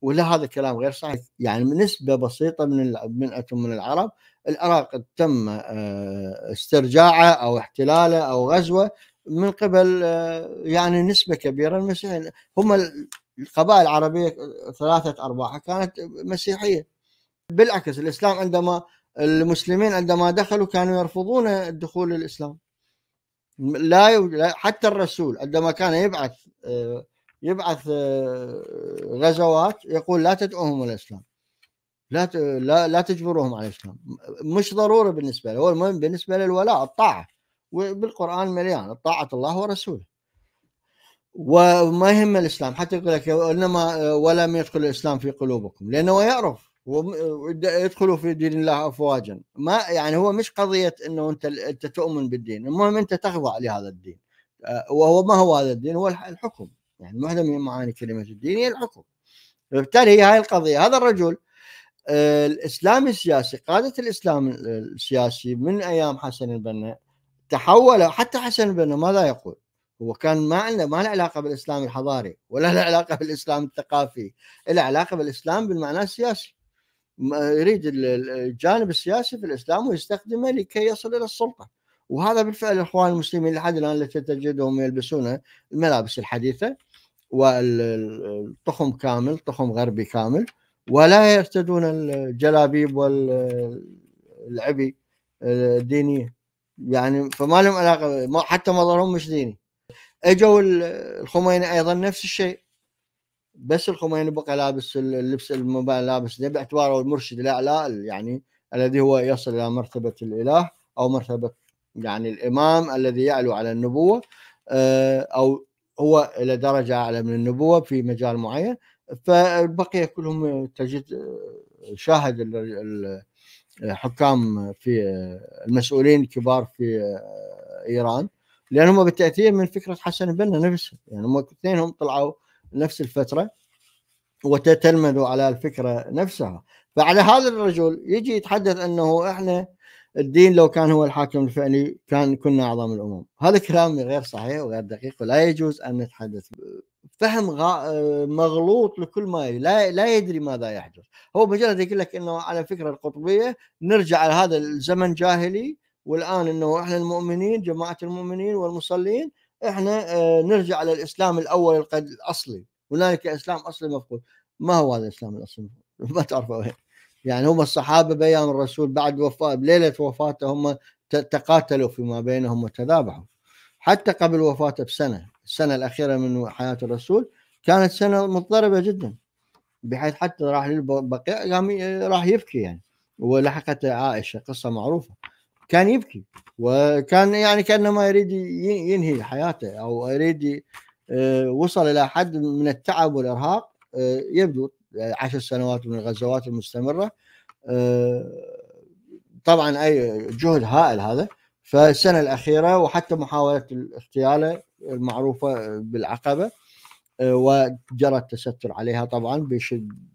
ولا هذا الكلام غير صحيح يعني نسبة بسيطة من من من العرب العراق تم آه، استرجاعه أو احتلاله أو غزوه من قبل يعني نسبة كبيرة المسيحيين هم القبائل العربية ثلاثة أرباعها كانت مسيحية بالعكس الإسلام عندما المسلمين عندما دخلوا كانوا يرفضون الدخول للاسلام لا يوجد حتى الرسول عندما كان يبعث آه، يبعث آه، غزوات يقول لا تدعوهم الى الاسلام لا لا لا تجبروهم على الاسلام مش ضروره بالنسبه له هو المهم بالنسبه للولاء الطاعه وبالقران مليان طاعه الله ورسوله وما يهم الاسلام حتى يقول لك انما آه، ولم يدخل الاسلام في قلوبكم لانه يعرف ويدخلوا في دين الله افواجا ما يعني هو مش قضيه انه انت انت تؤمن بالدين المهم انت تخضع لهذا الدين وهو ما هو هذا الدين هو الحكم يعني واحده من معاني كلمه الدين هي الحكم فبالتالي هي هاي القضيه هذا الرجل آه، الاسلام السياسي قاده الاسلام السياسي من ايام حسن البنا تحول حتى حسن البنا ماذا يقول؟ هو كان ما عنده ما له علاقه بالاسلام الحضاري ولا له علاقه بالاسلام الثقافي، له علاقه بالاسلام بالمعنى السياسي. يريد الجانب السياسي في الاسلام ويستخدمه لكي يصل الى السلطه وهذا بالفعل الاخوان المسلمين لحد الان التي تجدهم يلبسون الملابس الحديثه والطخم كامل طخم غربي كامل ولا يرتدون الجلابيب والعبي الدينيه يعني فما لهم علاقه حتى مظهرهم مش ديني اجوا الخميني ايضا نفس الشيء بس الخميني يعني بقى لابس اللبس المبالي لابس باعتباره المرشد الاعلى يعني الذي هو يصل الى مرتبه الاله او مرتبه يعني الامام الذي يعلو على النبوه آه، او هو الى درجه اعلى من النبوه في مجال معين فالبقيه كلهم تجد آه، شاهد الحكام في آه، المسؤولين الكبار في ايران لانهم بالتاثير من فكره حسن البنا نفسه يعني هم اثنينهم طلعوا نفس الفترة وتتلمذ على الفكرة نفسها فعلى هذا الرجل يجي يتحدث أنه إحنا الدين لو كان هو الحاكم الفعلي كان كنا أعظم الأمم هذا كلام غير صحيح وغير دقيق ولا يجوز أن نتحدث فهم غا... مغلوط لكل ما لا لا يدري ماذا يحدث هو مجرد يقول لك انه على فكره القطبيه نرجع هذا الزمن جاهلي والان انه احنا المؤمنين جماعه المؤمنين والمصلين احنا آه، نرجع على الاسلام الاول الاصلي هنالك اسلام اصلي مفقود ما هو هذا الاسلام الاصلي ما تعرفه وين يعني هم الصحابه بايام الرسول بعد وفاه بليله وفاته هم تقاتلوا فيما بينهم وتذابحوا حتى قبل وفاته بسنه السنه الاخيره من حياه الرسول كانت سنه مضطربه جدا بحيث حتى راح للبقيع قام آه، راح يبكي يعني ولحقت عائشه قصه معروفه كان يبكي وكان يعني كانه ما يريد ينهي حياته او يريد آه، وصل الى حد من التعب والارهاق آه، يبدو آه، عشر سنوات من الغزوات المستمره طبعا اي جهد هائل هذا فالسنه الاخيره وحتى محاوله الاغتياله المعروفه بالعقبه وجرى التستر عليها طبعا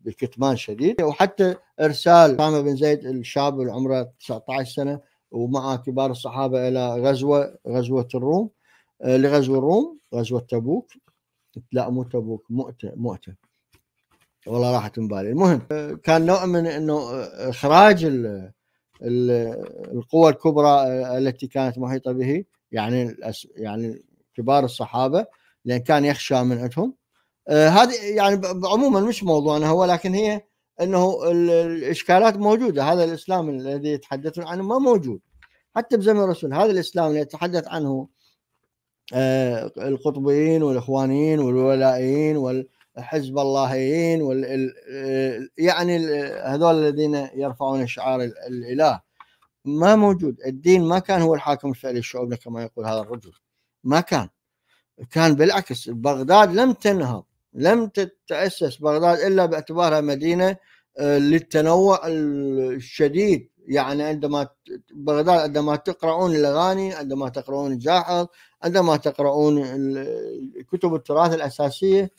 بكتمان شديد وحتى ارسال اسامه بن زيد الشاب اللي عمره 19 سنه ومع كبار الصحابه الى غزوه غزوه الروم آه، لغزو الروم غزوه تبوك لا مو تبوك مؤته مؤته والله راحت من بالي المهم آه، كان نوع من انه آه، اخراج القوى الكبرى التي كانت محيطه به يعني يعني كبار الصحابه لان كان يخشى من عندهم هذه يعني عموما مش موضوعنا هو لكن هي انه الاشكالات موجوده هذا الاسلام الذي يتحدثون عنه ما موجود حتى بزمن الرسول هذا الاسلام اللي يتحدث عنه آه، القطبيين والاخوانيين والولائيين والحزب اللهيين وال آه، يعني هذول الذين يرفعون شعار الاله ما موجود الدين ما كان هو الحاكم الفعلي لشعوبنا كما يقول هذا الرجل ما كان كان بالعكس بغداد لم تنهض لم تتاسس بغداد الا باعتبارها مدينه آه، للتنوع الشديد يعني عندما بغداد عندما تقرؤون الاغاني عندما تقرؤون الجاحظ عندما تقرؤون كتب التراث الاساسيه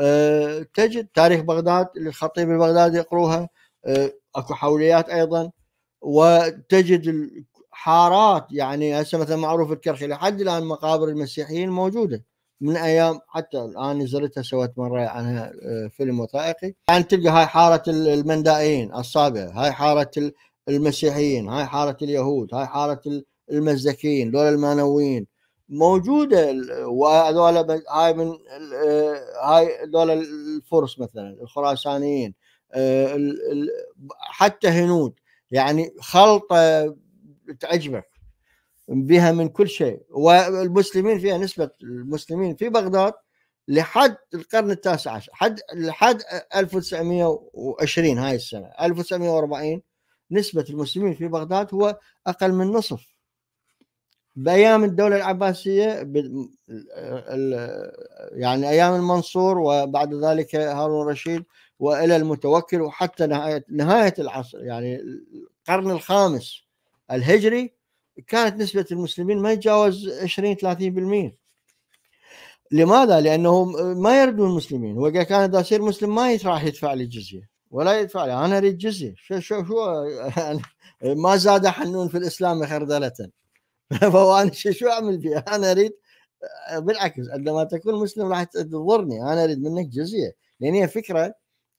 آه، تجد تاريخ بغداد للخطيب البغدادي يقروها آه، اكو حوليات ايضا وتجد حارات يعني هسه مثلا معروف الكرخي لحد الان مقابر المسيحيين موجوده من ايام حتى الان نزلتها سويت مره عنها آه، فيلم وثائقي يعني تلقى هاي حاره المندائيين الصابئه هاي حاره المسيحيين هاي حاره اليهود هاي حاره المزكيين دول المانويين موجوده وهذول هاي من آه، هاي دول الفرس مثلا الخراسانيين آه، حتى هنود يعني خلطه تعجبك بها من كل شيء والمسلمين فيها نسبة المسلمين في بغداد لحد القرن التاسع عشر حد لحد 1920 هاي السنة 1940 نسبة المسلمين في بغداد هو أقل من نصف بأيام الدولة العباسية يعني أيام المنصور وبعد ذلك هارون الرشيد وإلى المتوكل وحتى نهاية نهاية العصر يعني القرن الخامس الهجري كانت نسبه المسلمين ما يتجاوز 20 30% لماذا؟ لانه ما يردون المسلمين، وقال كان اذا يصير مسلم ما راح يدفع لي الجزيه، ولا يدفع لي، انا اريد جزيه، شو شو شو ما زاد حنون في الاسلام خردله. فهو انا شو اعمل فيها؟ انا اريد بالعكس عندما تكون مسلم راح تضرني، انا اريد منك جزيه، لان هي فكره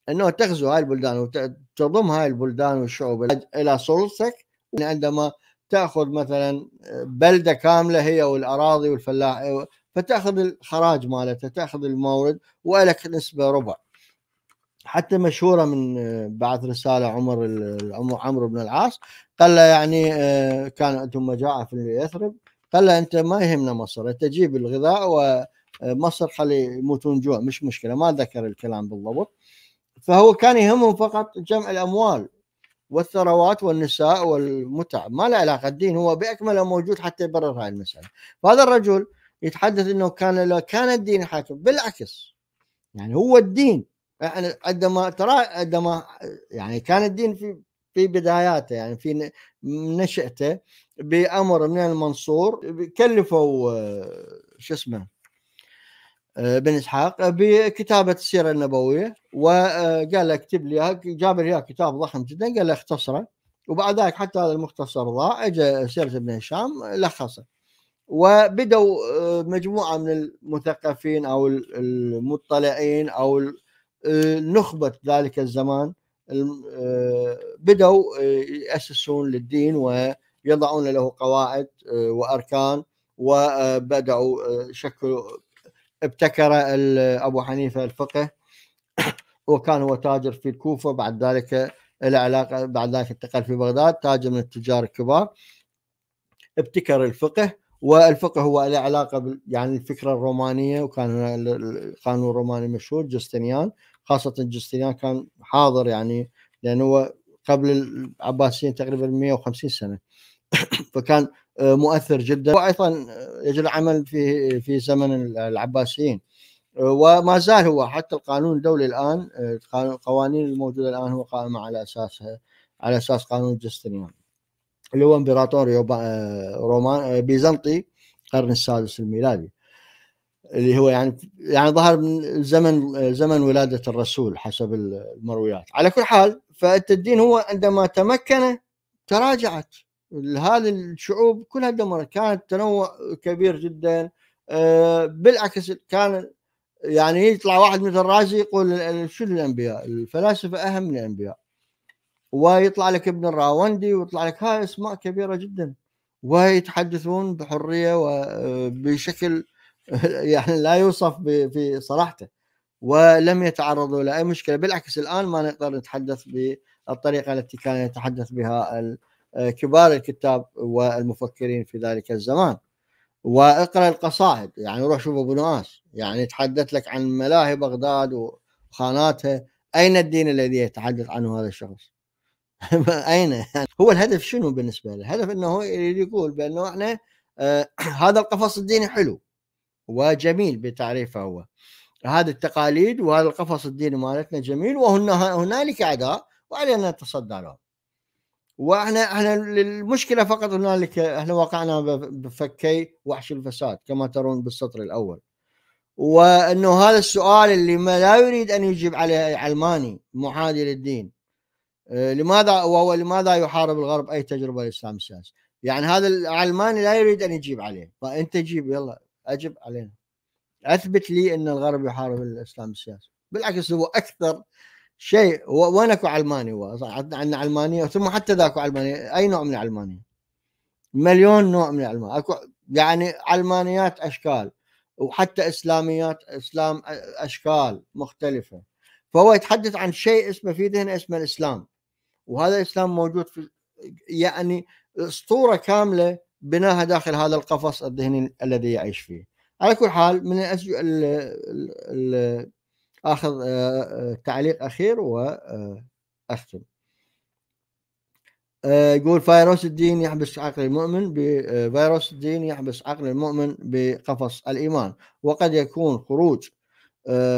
انه تغزو هاي البلدان وتضم هاي البلدان والشعوب الى سلطتك عندما تاخذ مثلا بلده كامله هي والاراضي والفلاح فتاخذ الخراج مالتها تاخذ المورد ولك نسبه ربع حتى مشهوره من بعث رساله عمر عمرو بن العاص قال له يعني آه، كان انتم مجاعه في يثرب قال له انت ما يهمنا مصر انت جيب الغذاء ومصر آه، خلي يموتون جوع مش مشكله ما ذكر الكلام بالضبط فهو كان يهمهم فقط جمع الاموال والثروات والنساء والمتع ما له علاقه الدين هو باكمله موجود حتى يبرر هاي المساله فهذا الرجل يتحدث انه كان لو كان الدين حاكم بالعكس يعني هو الدين يعني عندما ترى عندما يعني كان الدين في في بداياته يعني في نشأته بأمر من المنصور كلفوا آه، شو اسمه آه، بن اسحاق آه، بكتابه السيره النبويه وقال له اكتب لي جاب لي كتاب ضخم جدا قال له اختصره وبعد ذلك حتى هذا المختصر ضاع اجى سيره ابن هشام لخصه وبدوا آه، مجموعه من المثقفين او المطلعين او نخبه ذلك الزمان بدوا ياسسون للدين ويضعون له قواعد واركان وبداوا شكلوا ابتكر ابو حنيفه الفقه وكان هو تاجر في الكوفه بعد ذلك العلاقه بعد ذلك انتقل في بغداد تاجر من التجار الكبار ابتكر الفقه والفقه هو له علاقه يعني الفكره الرومانيه وكان القانون الروماني مشهور جستنيان خاصه جستنيان كان حاضر يعني لانه هو قبل العباسيين تقريبا 150 سنه فكان مؤثر جدا وايضا يجري العمل في في زمن العباسيين وما زال هو حتى القانون الدولي الان القوانين الموجوده الان هو قائمه على اساسها على اساس قانون جستنيان اللي هو امبراطور رومان بيزنطي القرن السادس الميلادي اللي هو يعني يعني ظهر من زمن زمن ولاده الرسول حسب المرويات على كل حال فالدين هو عندما تمكن تراجعت هذه الشعوب كلها دمرت كانت تنوع كبير جدا آه، بالعكس كان يعني يطلع واحد مثل رازي يقول شو الانبياء الفلاسفه اهم من الانبياء ويطلع لك ابن الراوندي ويطلع لك هاي اسماء كبيره جدا ويتحدثون بحريه وبشكل آه، يعني لا يوصف في صراحته ولم يتعرضوا لاي مشكله بالعكس الان ما نقدر نتحدث بالطريقه التي كان يتحدث بها آه، كبار الكتاب والمفكرين في ذلك الزمان واقرا القصائد يعني روح شوف ابو نواس يعني يتحدث لك عن ملاهي بغداد وخاناتها اين الدين الذي يتحدث عنه هذا الشخص؟ اين يعني هو الهدف شنو بالنسبه له؟ الهدف انه يريد يقول بانه احنا آه هذا القفص الديني حلو وجميل بتعريفه هو هذه التقاليد وهذا القفص الديني مالتنا جميل وهنالك اعداء وعلينا نتصدى لهم واحنا احنا المشكله فقط هنالك احنا وقعنا بفكي وحش الفساد كما ترون بالسطر الاول وانه هذا السؤال اللي ما لا يريد ان يجيب عليه علماني محادي للدين آه، لماذا وهو لماذا يحارب الغرب اي تجربه للاسلام السياسي؟ يعني هذا العلماني لا يريد ان يجيب عليه، فانت جيب يلا اجب علينا. اثبت لي ان الغرب يحارب الاسلام السياسي، بالعكس هو اكثر شيء وين اكو علماني هو عندنا علمانيه ثم حتى ذاك علمانيه اي نوع من العلمانيه مليون نوع من العلمانيه اكو يعني علمانيات اشكال وحتى اسلاميات اسلام اشكال مختلفه فهو يتحدث عن شيء اسمه في ذهنه اسمه الاسلام وهذا الاسلام موجود في يعني اسطوره كامله بناها داخل هذا القفص الذهني الذي يعيش فيه على كل حال من الأسج... ال... ال... اخذ تعليق اخير واختم يقول فيروس الدين يحبس عقل المؤمن بفيروس الدين يحبس عقل المؤمن بقفص الايمان وقد يكون خروج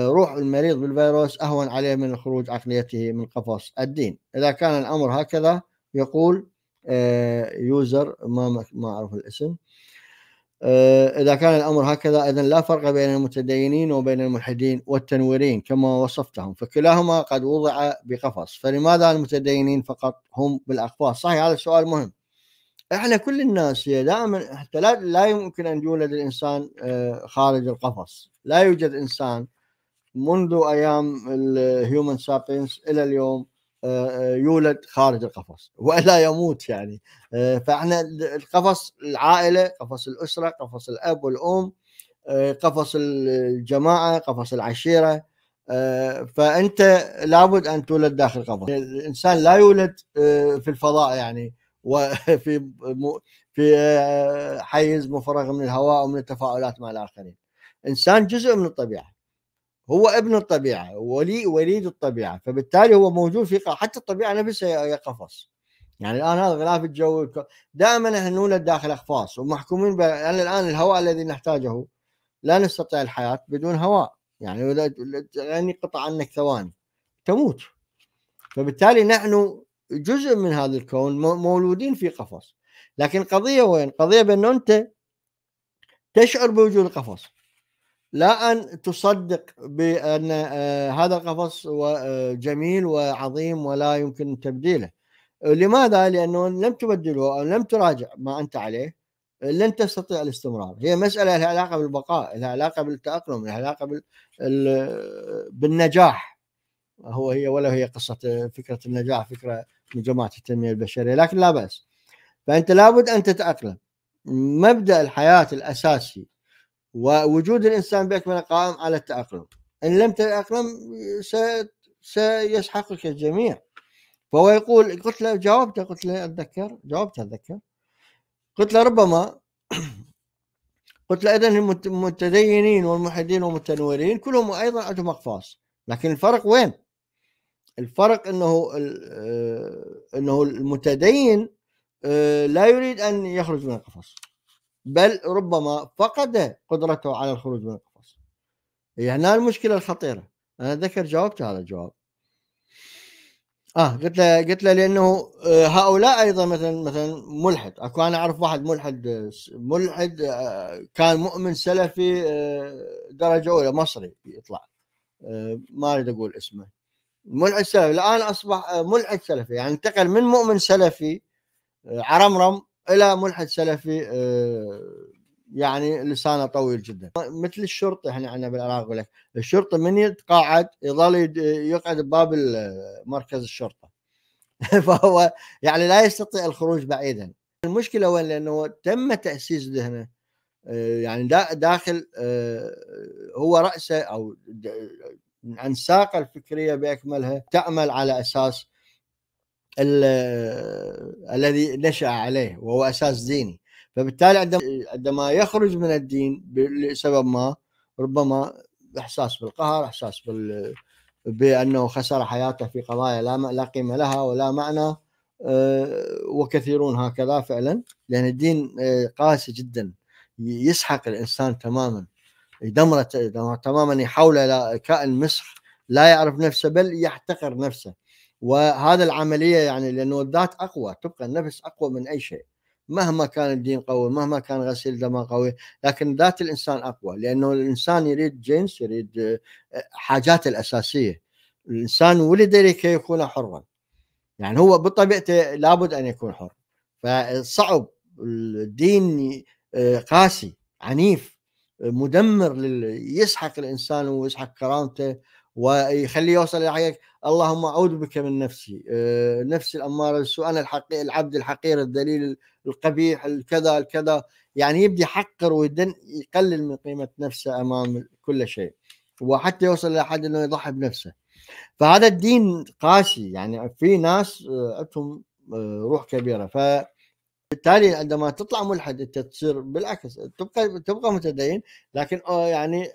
روح المريض بالفيروس اهون عليه من خروج عقليته من قفص الدين اذا كان الامر هكذا يقول يوزر ما ما اعرف الاسم آه، إذا كان الأمر هكذا إذا لا فرق بين المتدينين وبين الملحدين والتنويرين كما وصفتهم فكلاهما قد وضع بقفص فلماذا المتدينين فقط هم بالأقفاص صحيح هذا السؤال مهم احنا كل الناس هي دائما حتى لا لا يمكن ان يولد الانسان آه، خارج القفص لا يوجد انسان منذ ايام الهيومن سابينس الى اليوم آه، آه، يولد خارج القفص والا يموت يعني آه، فاحنا القفص العائله قفص الاسره قفص الاب والام قفص الجماعه قفص العشيره فانت لابد ان تولد داخل قفص الانسان لا يولد في الفضاء يعني وفي في حيز مفرغ من الهواء ومن التفاعلات مع الاخرين انسان جزء من الطبيعه هو ابن الطبيعه ولي وليد الطبيعه فبالتالي هو موجود في حتى الطبيعه نفسها هي قفص يعني الان هذا غلاف الجو دائما احنا نولد داخل اقفاص ومحكومين بان يعني الان الهواء الذي نحتاجه لا نستطيع الحياه بدون هواء يعني يعني قطع عنك ثواني تموت فبالتالي نحن جزء من هذا الكون مولودين في قفص لكن قضيه وين؟ قضيه بانه انت تشعر بوجود القفص لا أن تصدق بأن آه، هذا القفص آه، جميل وعظيم ولا يمكن تبديله لماذا؟ لأنه لم تبدله أو لم تراجع ما أنت عليه لن تستطيع الاستمرار هي مسألة لها علاقة بالبقاء لها علاقة بالتأقلم لها علاقة بال... بالنجاح هو هي ولا هي قصة فكرة النجاح فكرة من جماعة التنمية البشرية لكن لا بأس فأنت لابد أن تتأقلم مبدأ الحياة الأساسي ووجود الانسان بيكمله قائم على التاقلم ان لم تتاقلم سيسحقك الجميع فهو يقول قلت له جاوبته قلت له اتذكر جاوبته اتذكر قلت له ربما قلت له اذا المتدينين والموحدين والمتنورين كلهم ايضا عندهم اقفاص لكن الفرق وين؟ الفرق انه آه، انه المتدين آه، لا يريد ان يخرج من القفص بل ربما فقد قدرته على الخروج من القفص إيه، هنا المشكله الخطيره انا ذكر جاوبت على الجواب اه قلت له قلت له لانه آه، هؤلاء ايضا مثلا مثلا ملحد اكو انا اعرف واحد ملحد ملحد آه، كان مؤمن سلفي آه، درجه اولى مصري يطلع ما اريد اقول اسمه ملحد سلفي الان اصبح ملحد سلفي يعني انتقل من مؤمن سلفي عرمرم الى ملحد سلفي آه، يعني لسانه طويل جدا مثل الشرطي احنا عندنا بالعراق يقول لك الشرطي من يتقاعد يظل يقعد بباب مركز الشرطه فهو يعني لا يستطيع الخروج بعيدا المشكله وين لانه تم تاسيس ذهنه آه، يعني داخل آه، هو راسه او انساقه الفكريه باكملها تعمل على اساس الذي نشأ عليه وهو أساس ديني فبالتالي عندما يخرج من الدين لسبب ما ربما إحساس بالقهر إحساس بال بأنه خسر حياته في قضايا لا لا قيمة لها ولا معنى آه، وكثيرون هكذا فعلا لأن الدين آه، قاسي جدا يسحق الإنسان تماما يدمره تماما يحوله إلى كائن مسخ لا يعرف نفسه بل يحتقر نفسه وهذا العمليه يعني لانه الذات اقوى تبقى النفس اقوى من اي شيء مهما كان الدين قوي مهما كان غسيل دماغ قوي لكن ذات الانسان اقوى لانه الانسان يريد جنس يريد آه، حاجاته الاساسيه الانسان ولد لكي يكون حرا يعني هو بطبيعته لابد ان يكون حر فصعب الدين آه، قاسي عنيف آه، مدمر يسحق الانسان ويسحق كرامته ويخليه يوصل لحقك اللهم اعوذ بك من نفسي آه، نفسي الاماره بالسوء انا الحقير العبد الحقير الذليل القبيح الكذا الكذا يعني يبدا يحقر ويقلل من قيمه نفسه امام كل شيء وحتى يوصل لحد انه يضحي بنفسه فهذا الدين قاسي يعني في ناس آه، عندهم آه، روح كبيره ف بالتالي عندما تطلع ملحد انت تصير بالعكس تبقى تبقى متدين لكن يعني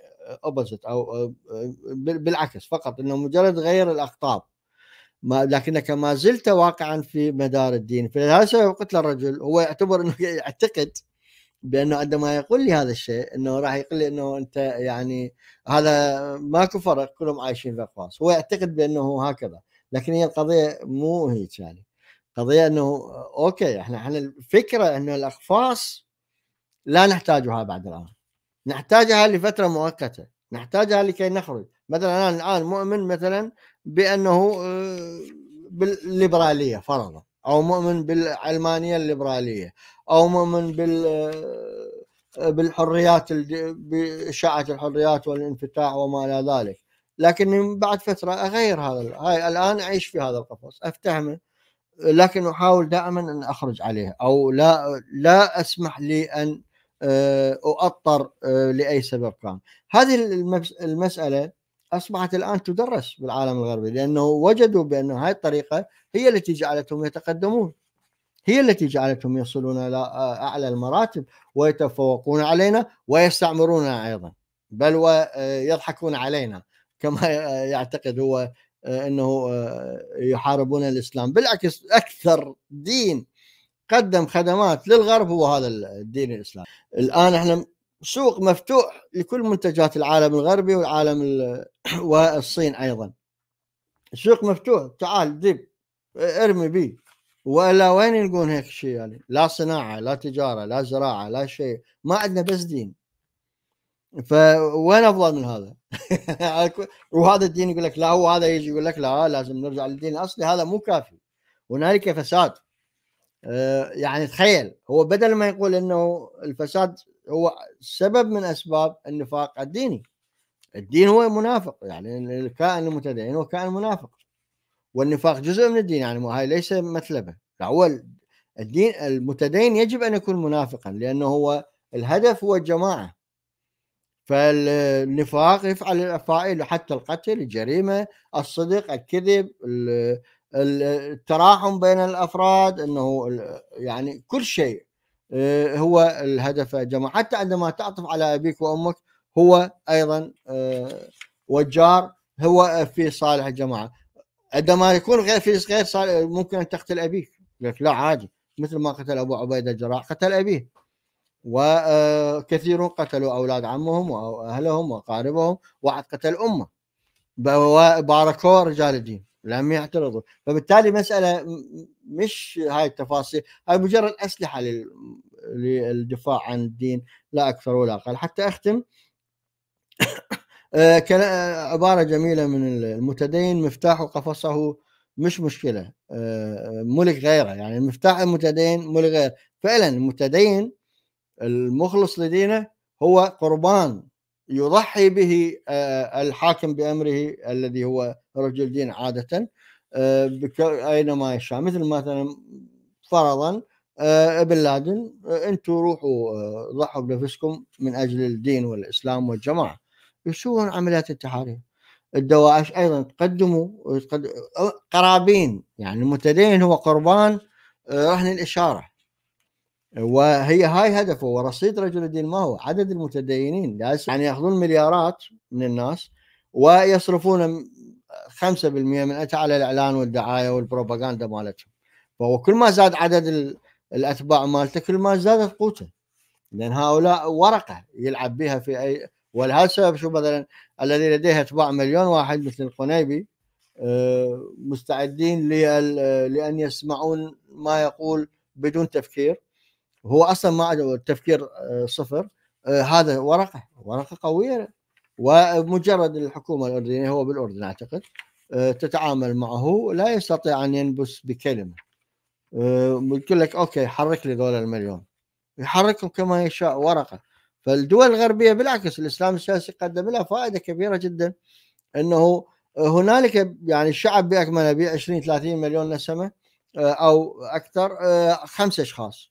اوبوزيت او بالعكس فقط انه مجرد غير الاقطاب ما لكنك ما زلت واقعا في مدار الدين فلهذا السبب قلت للرجل هو يعتبر انه يعتقد بانه عندما يقول لي هذا الشيء انه راح يقول لي انه انت يعني هذا ماكو فرق كلهم عايشين في اقواس هو يعتقد بانه هكذا لكن هي القضيه مو هيك يعني قضيه انه اوكي احنا احنا الفكره انه الاقفاص لا نحتاجها بعد الان نحتاجها لفتره مؤقته نحتاجها لكي نخرج مثلا انا الان مؤمن مثلا بانه آه، بالليبراليه فرضا او مؤمن بالعلمانيه الليبراليه او مؤمن بال آه، بالحريات باشاعه الحريات والانفتاح وما الى ذلك لكن بعد فتره اغير هذا هاي الان اعيش في هذا القفص افتهمه لكن احاول دائما ان اخرج عليه او لا لا اسمح لي ان واضطر آه، آه، لاي سبب كان هذه المساله اصبحت الان تدرس بالعالم الغربي لانه وجدوا بان هاي الطريقه هي التي جعلتهم يتقدمون هي التي جعلتهم يصلون الى آه، اعلى المراتب ويتفوقون علينا ويستعمروننا ايضا بل ويضحكون علينا كما يعتقد هو انه يحاربون الاسلام بالعكس اكثر دين قدم خدمات للغرب هو هذا الدين الاسلامي الان احنا سوق مفتوح لكل منتجات العالم الغربي والعالم ال... والصين ايضا السوق مفتوح تعال دب ارمي به والا وين يلقون هيك شيء يعني لا صناعه لا تجاره لا زراعه لا شيء ما عندنا بس دين فوين افضل من هذا؟ وهذا الدين يقول لك لا هو هذا يجي يقول لك لا لازم نرجع للدين الاصلي هذا مو كافي هنالك فساد آه، يعني تخيل هو بدل ما يقول انه الفساد هو سبب من اسباب النفاق الديني الدين هو منافق يعني الكائن المتدين هو كائن منافق والنفاق جزء من الدين يعني هاي ليس مثلبه لا هو الدين المتدين يجب ان يكون منافقا لانه هو الهدف هو الجماعه فالنفاق يفعل الافاعيل حتى القتل الجريمه الصدق الكذب التراحم بين الافراد انه يعني كل شيء آه، هو الهدف جمع حتى عندما تعطف على ابيك وامك هو ايضا آه، وجار هو في صالح الجماعه عندما يكون غير في غير صالح ممكن ان تقتل ابيك لك لا عادي مثل ما قتل ابو عبيده الجراح قتل ابيه وكثيرون آه، قتلوا اولاد عمهم واهلهم واقاربهم واحد قتل امه وباركوه رجال الدين لم يعترضوا فبالتالي مسألة مش هاي التفاصيل هاي مجرد أسلحة للدفاع عن الدين لا أكثر ولا أقل حتى أختم آه، آه، عبارة جميلة من المتدين مفتاح قفصه مش مشكلة آه، ملك غيره يعني مفتاح المتدين ملك غيره فعلا المتدين المخلص لدينه هو قربان يضحي به الحاكم بأمره الذي هو رجل دين عادة آه، أينما يشاء مثل مثلا فرضا ابن آه، لادن آه، انتم روحوا ضحوا بنفسكم من اجل الدين والاسلام والجماعه يسوون عمليات انتحاريه الدواعش ايضا تقدموا قرابين يعني المتدين هو قربان رهن الاشاره وهي هاي هدفه ورصيد رجل الدين ما هو عدد المتدينين يعني ياخذون مليارات من الناس ويصرفون 5% من اجى على الاعلان والدعايه والبروباغندا مالتهم فهو كل ما زاد عدد الاتباع مالته كل ما زادت قوته لان هؤلاء ورقه يلعب بها في اي ولهذا السبب شو مثلا الذي لديه اتباع مليون واحد مثل القنيبي آه، مستعدين لان يسمعون ما يقول بدون تفكير هو اصلا ما التفكير آه، صفر آه، هذا ورقه ورقه قويه ومجرد الحكومه الاردنيه هو بالاردن اعتقد آه، تتعامل معه لا يستطيع ان ينبس بكلمه آه، يقول لك اوكي حرك لي دولار المليون يحركهم كما يشاء ورقه فالدول الغربيه بالعكس الاسلام السياسي قدم لها فائده كبيره جدا انه هنالك يعني الشعب باكمله ب 20 30 مليون نسمه آه، او اكثر خمسه اشخاص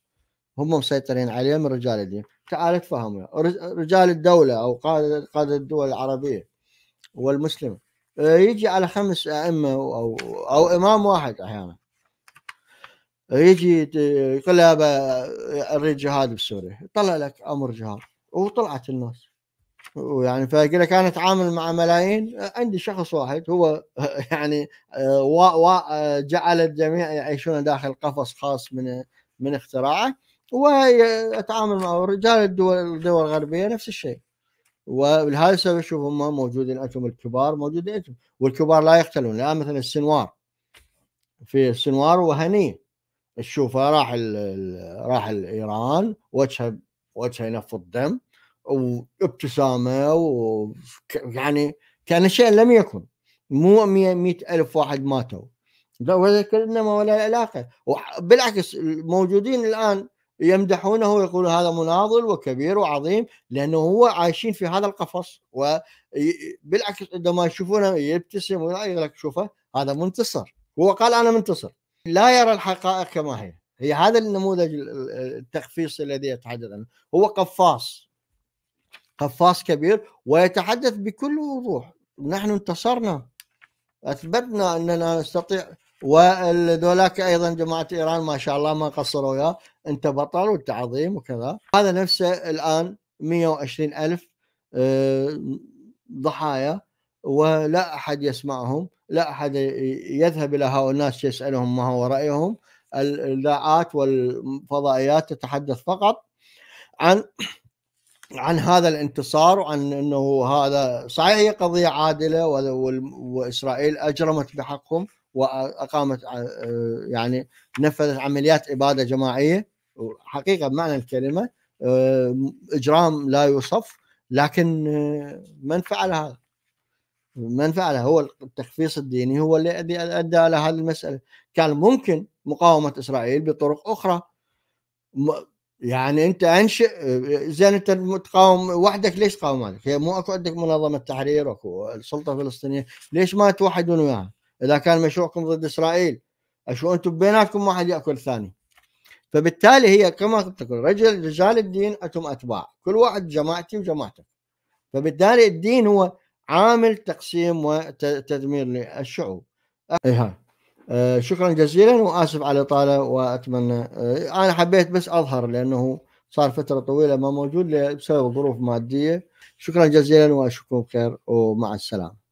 هم مسيطرين عليهم رجال الدين تعال تفهمنا رجال الدولة أو قادة الدول العربية والمسلمة آه، يجي على خمس أئمة أو أو إمام واحد أحيانا آه، يجي يقول له أريد جهاد بسوريا طلع لك أمر جهاد وطلعت الناس ويعني فاقول لك انا اتعامل مع ملايين عندي شخص واحد هو يعني آه، جعل الجميع يعيشون داخل قفص خاص من من اختراعه واتعامل مع رجال الدول الدول الغربيه نفس الشيء ولهذا السبب شوف هم موجودين انتم الكبار موجودين انتم والكبار لا يقتلون الان مثلا السنوار في السنوار وهني تشوفه راح الـ راح الايران وجهه وجهه ينفض دم وابتسامه ويعني كان شيء لم يكن مو مئة ألف واحد ماتوا ولا كلنا ولا علاقة بالعكس الموجودين الآن يمدحونه ويقولون هذا مناضل وكبير وعظيم لانه هو عايشين في هذا القفص وبالعكس عندما يشوفونه يبتسم ويقول لك شوفه هذا منتصر هو قال انا منتصر لا يرى الحقائق كما هي هي هذا النموذج التخفيص الذي يتحدث عنه هو قفاص قفاص كبير ويتحدث بكل وضوح نحن انتصرنا اثبتنا اننا نستطيع ودولاك ايضا جماعه ايران ما شاء الله ما قصروا وياه انت بطل وانت عظيم وكذا هذا نفسه الان 120 الف آه، ضحايا ولا احد يسمعهم لا احد يذهب الى هؤلاء الناس يسالهم ما هو رايهم الاذاعات والفضائيات تتحدث فقط عن عن هذا الانتصار وعن انه هذا صحيح هي قضيه عادله واسرائيل اجرمت بحقهم واقامت آه، يعني نفذت عمليات اباده جماعيه حقيقه بمعنى الكلمه آه، اجرام لا يوصف لكن آه، من فعل هذا؟ من فعل هو التخفيص الديني هو الذي ادى الى هذه المساله كان ممكن مقاومه اسرائيل بطرق اخرى يعني انت انشئ زين انت تقاوم وحدك ليش تقاوم هي مو اكو عندك منظمه تحرير اكو السلطه الفلسطينيه ليش ما توحدون وياها؟ اذا كان مشروعكم ضد اسرائيل اشو انتم بيناتكم واحد ياكل الثاني فبالتالي هي كما قلت لكم رجل رجال الدين انتم اتباع كل واحد جماعتي وجماعتك فبالتالي الدين هو عامل تقسيم وتدمير للشعوب ايها آه شكرا جزيلا واسف على الاطاله واتمنى آه انا حبيت بس اظهر لانه صار فتره طويله ما موجود بسبب ظروف ماديه شكرا جزيلا واشوفكم بخير ومع السلامه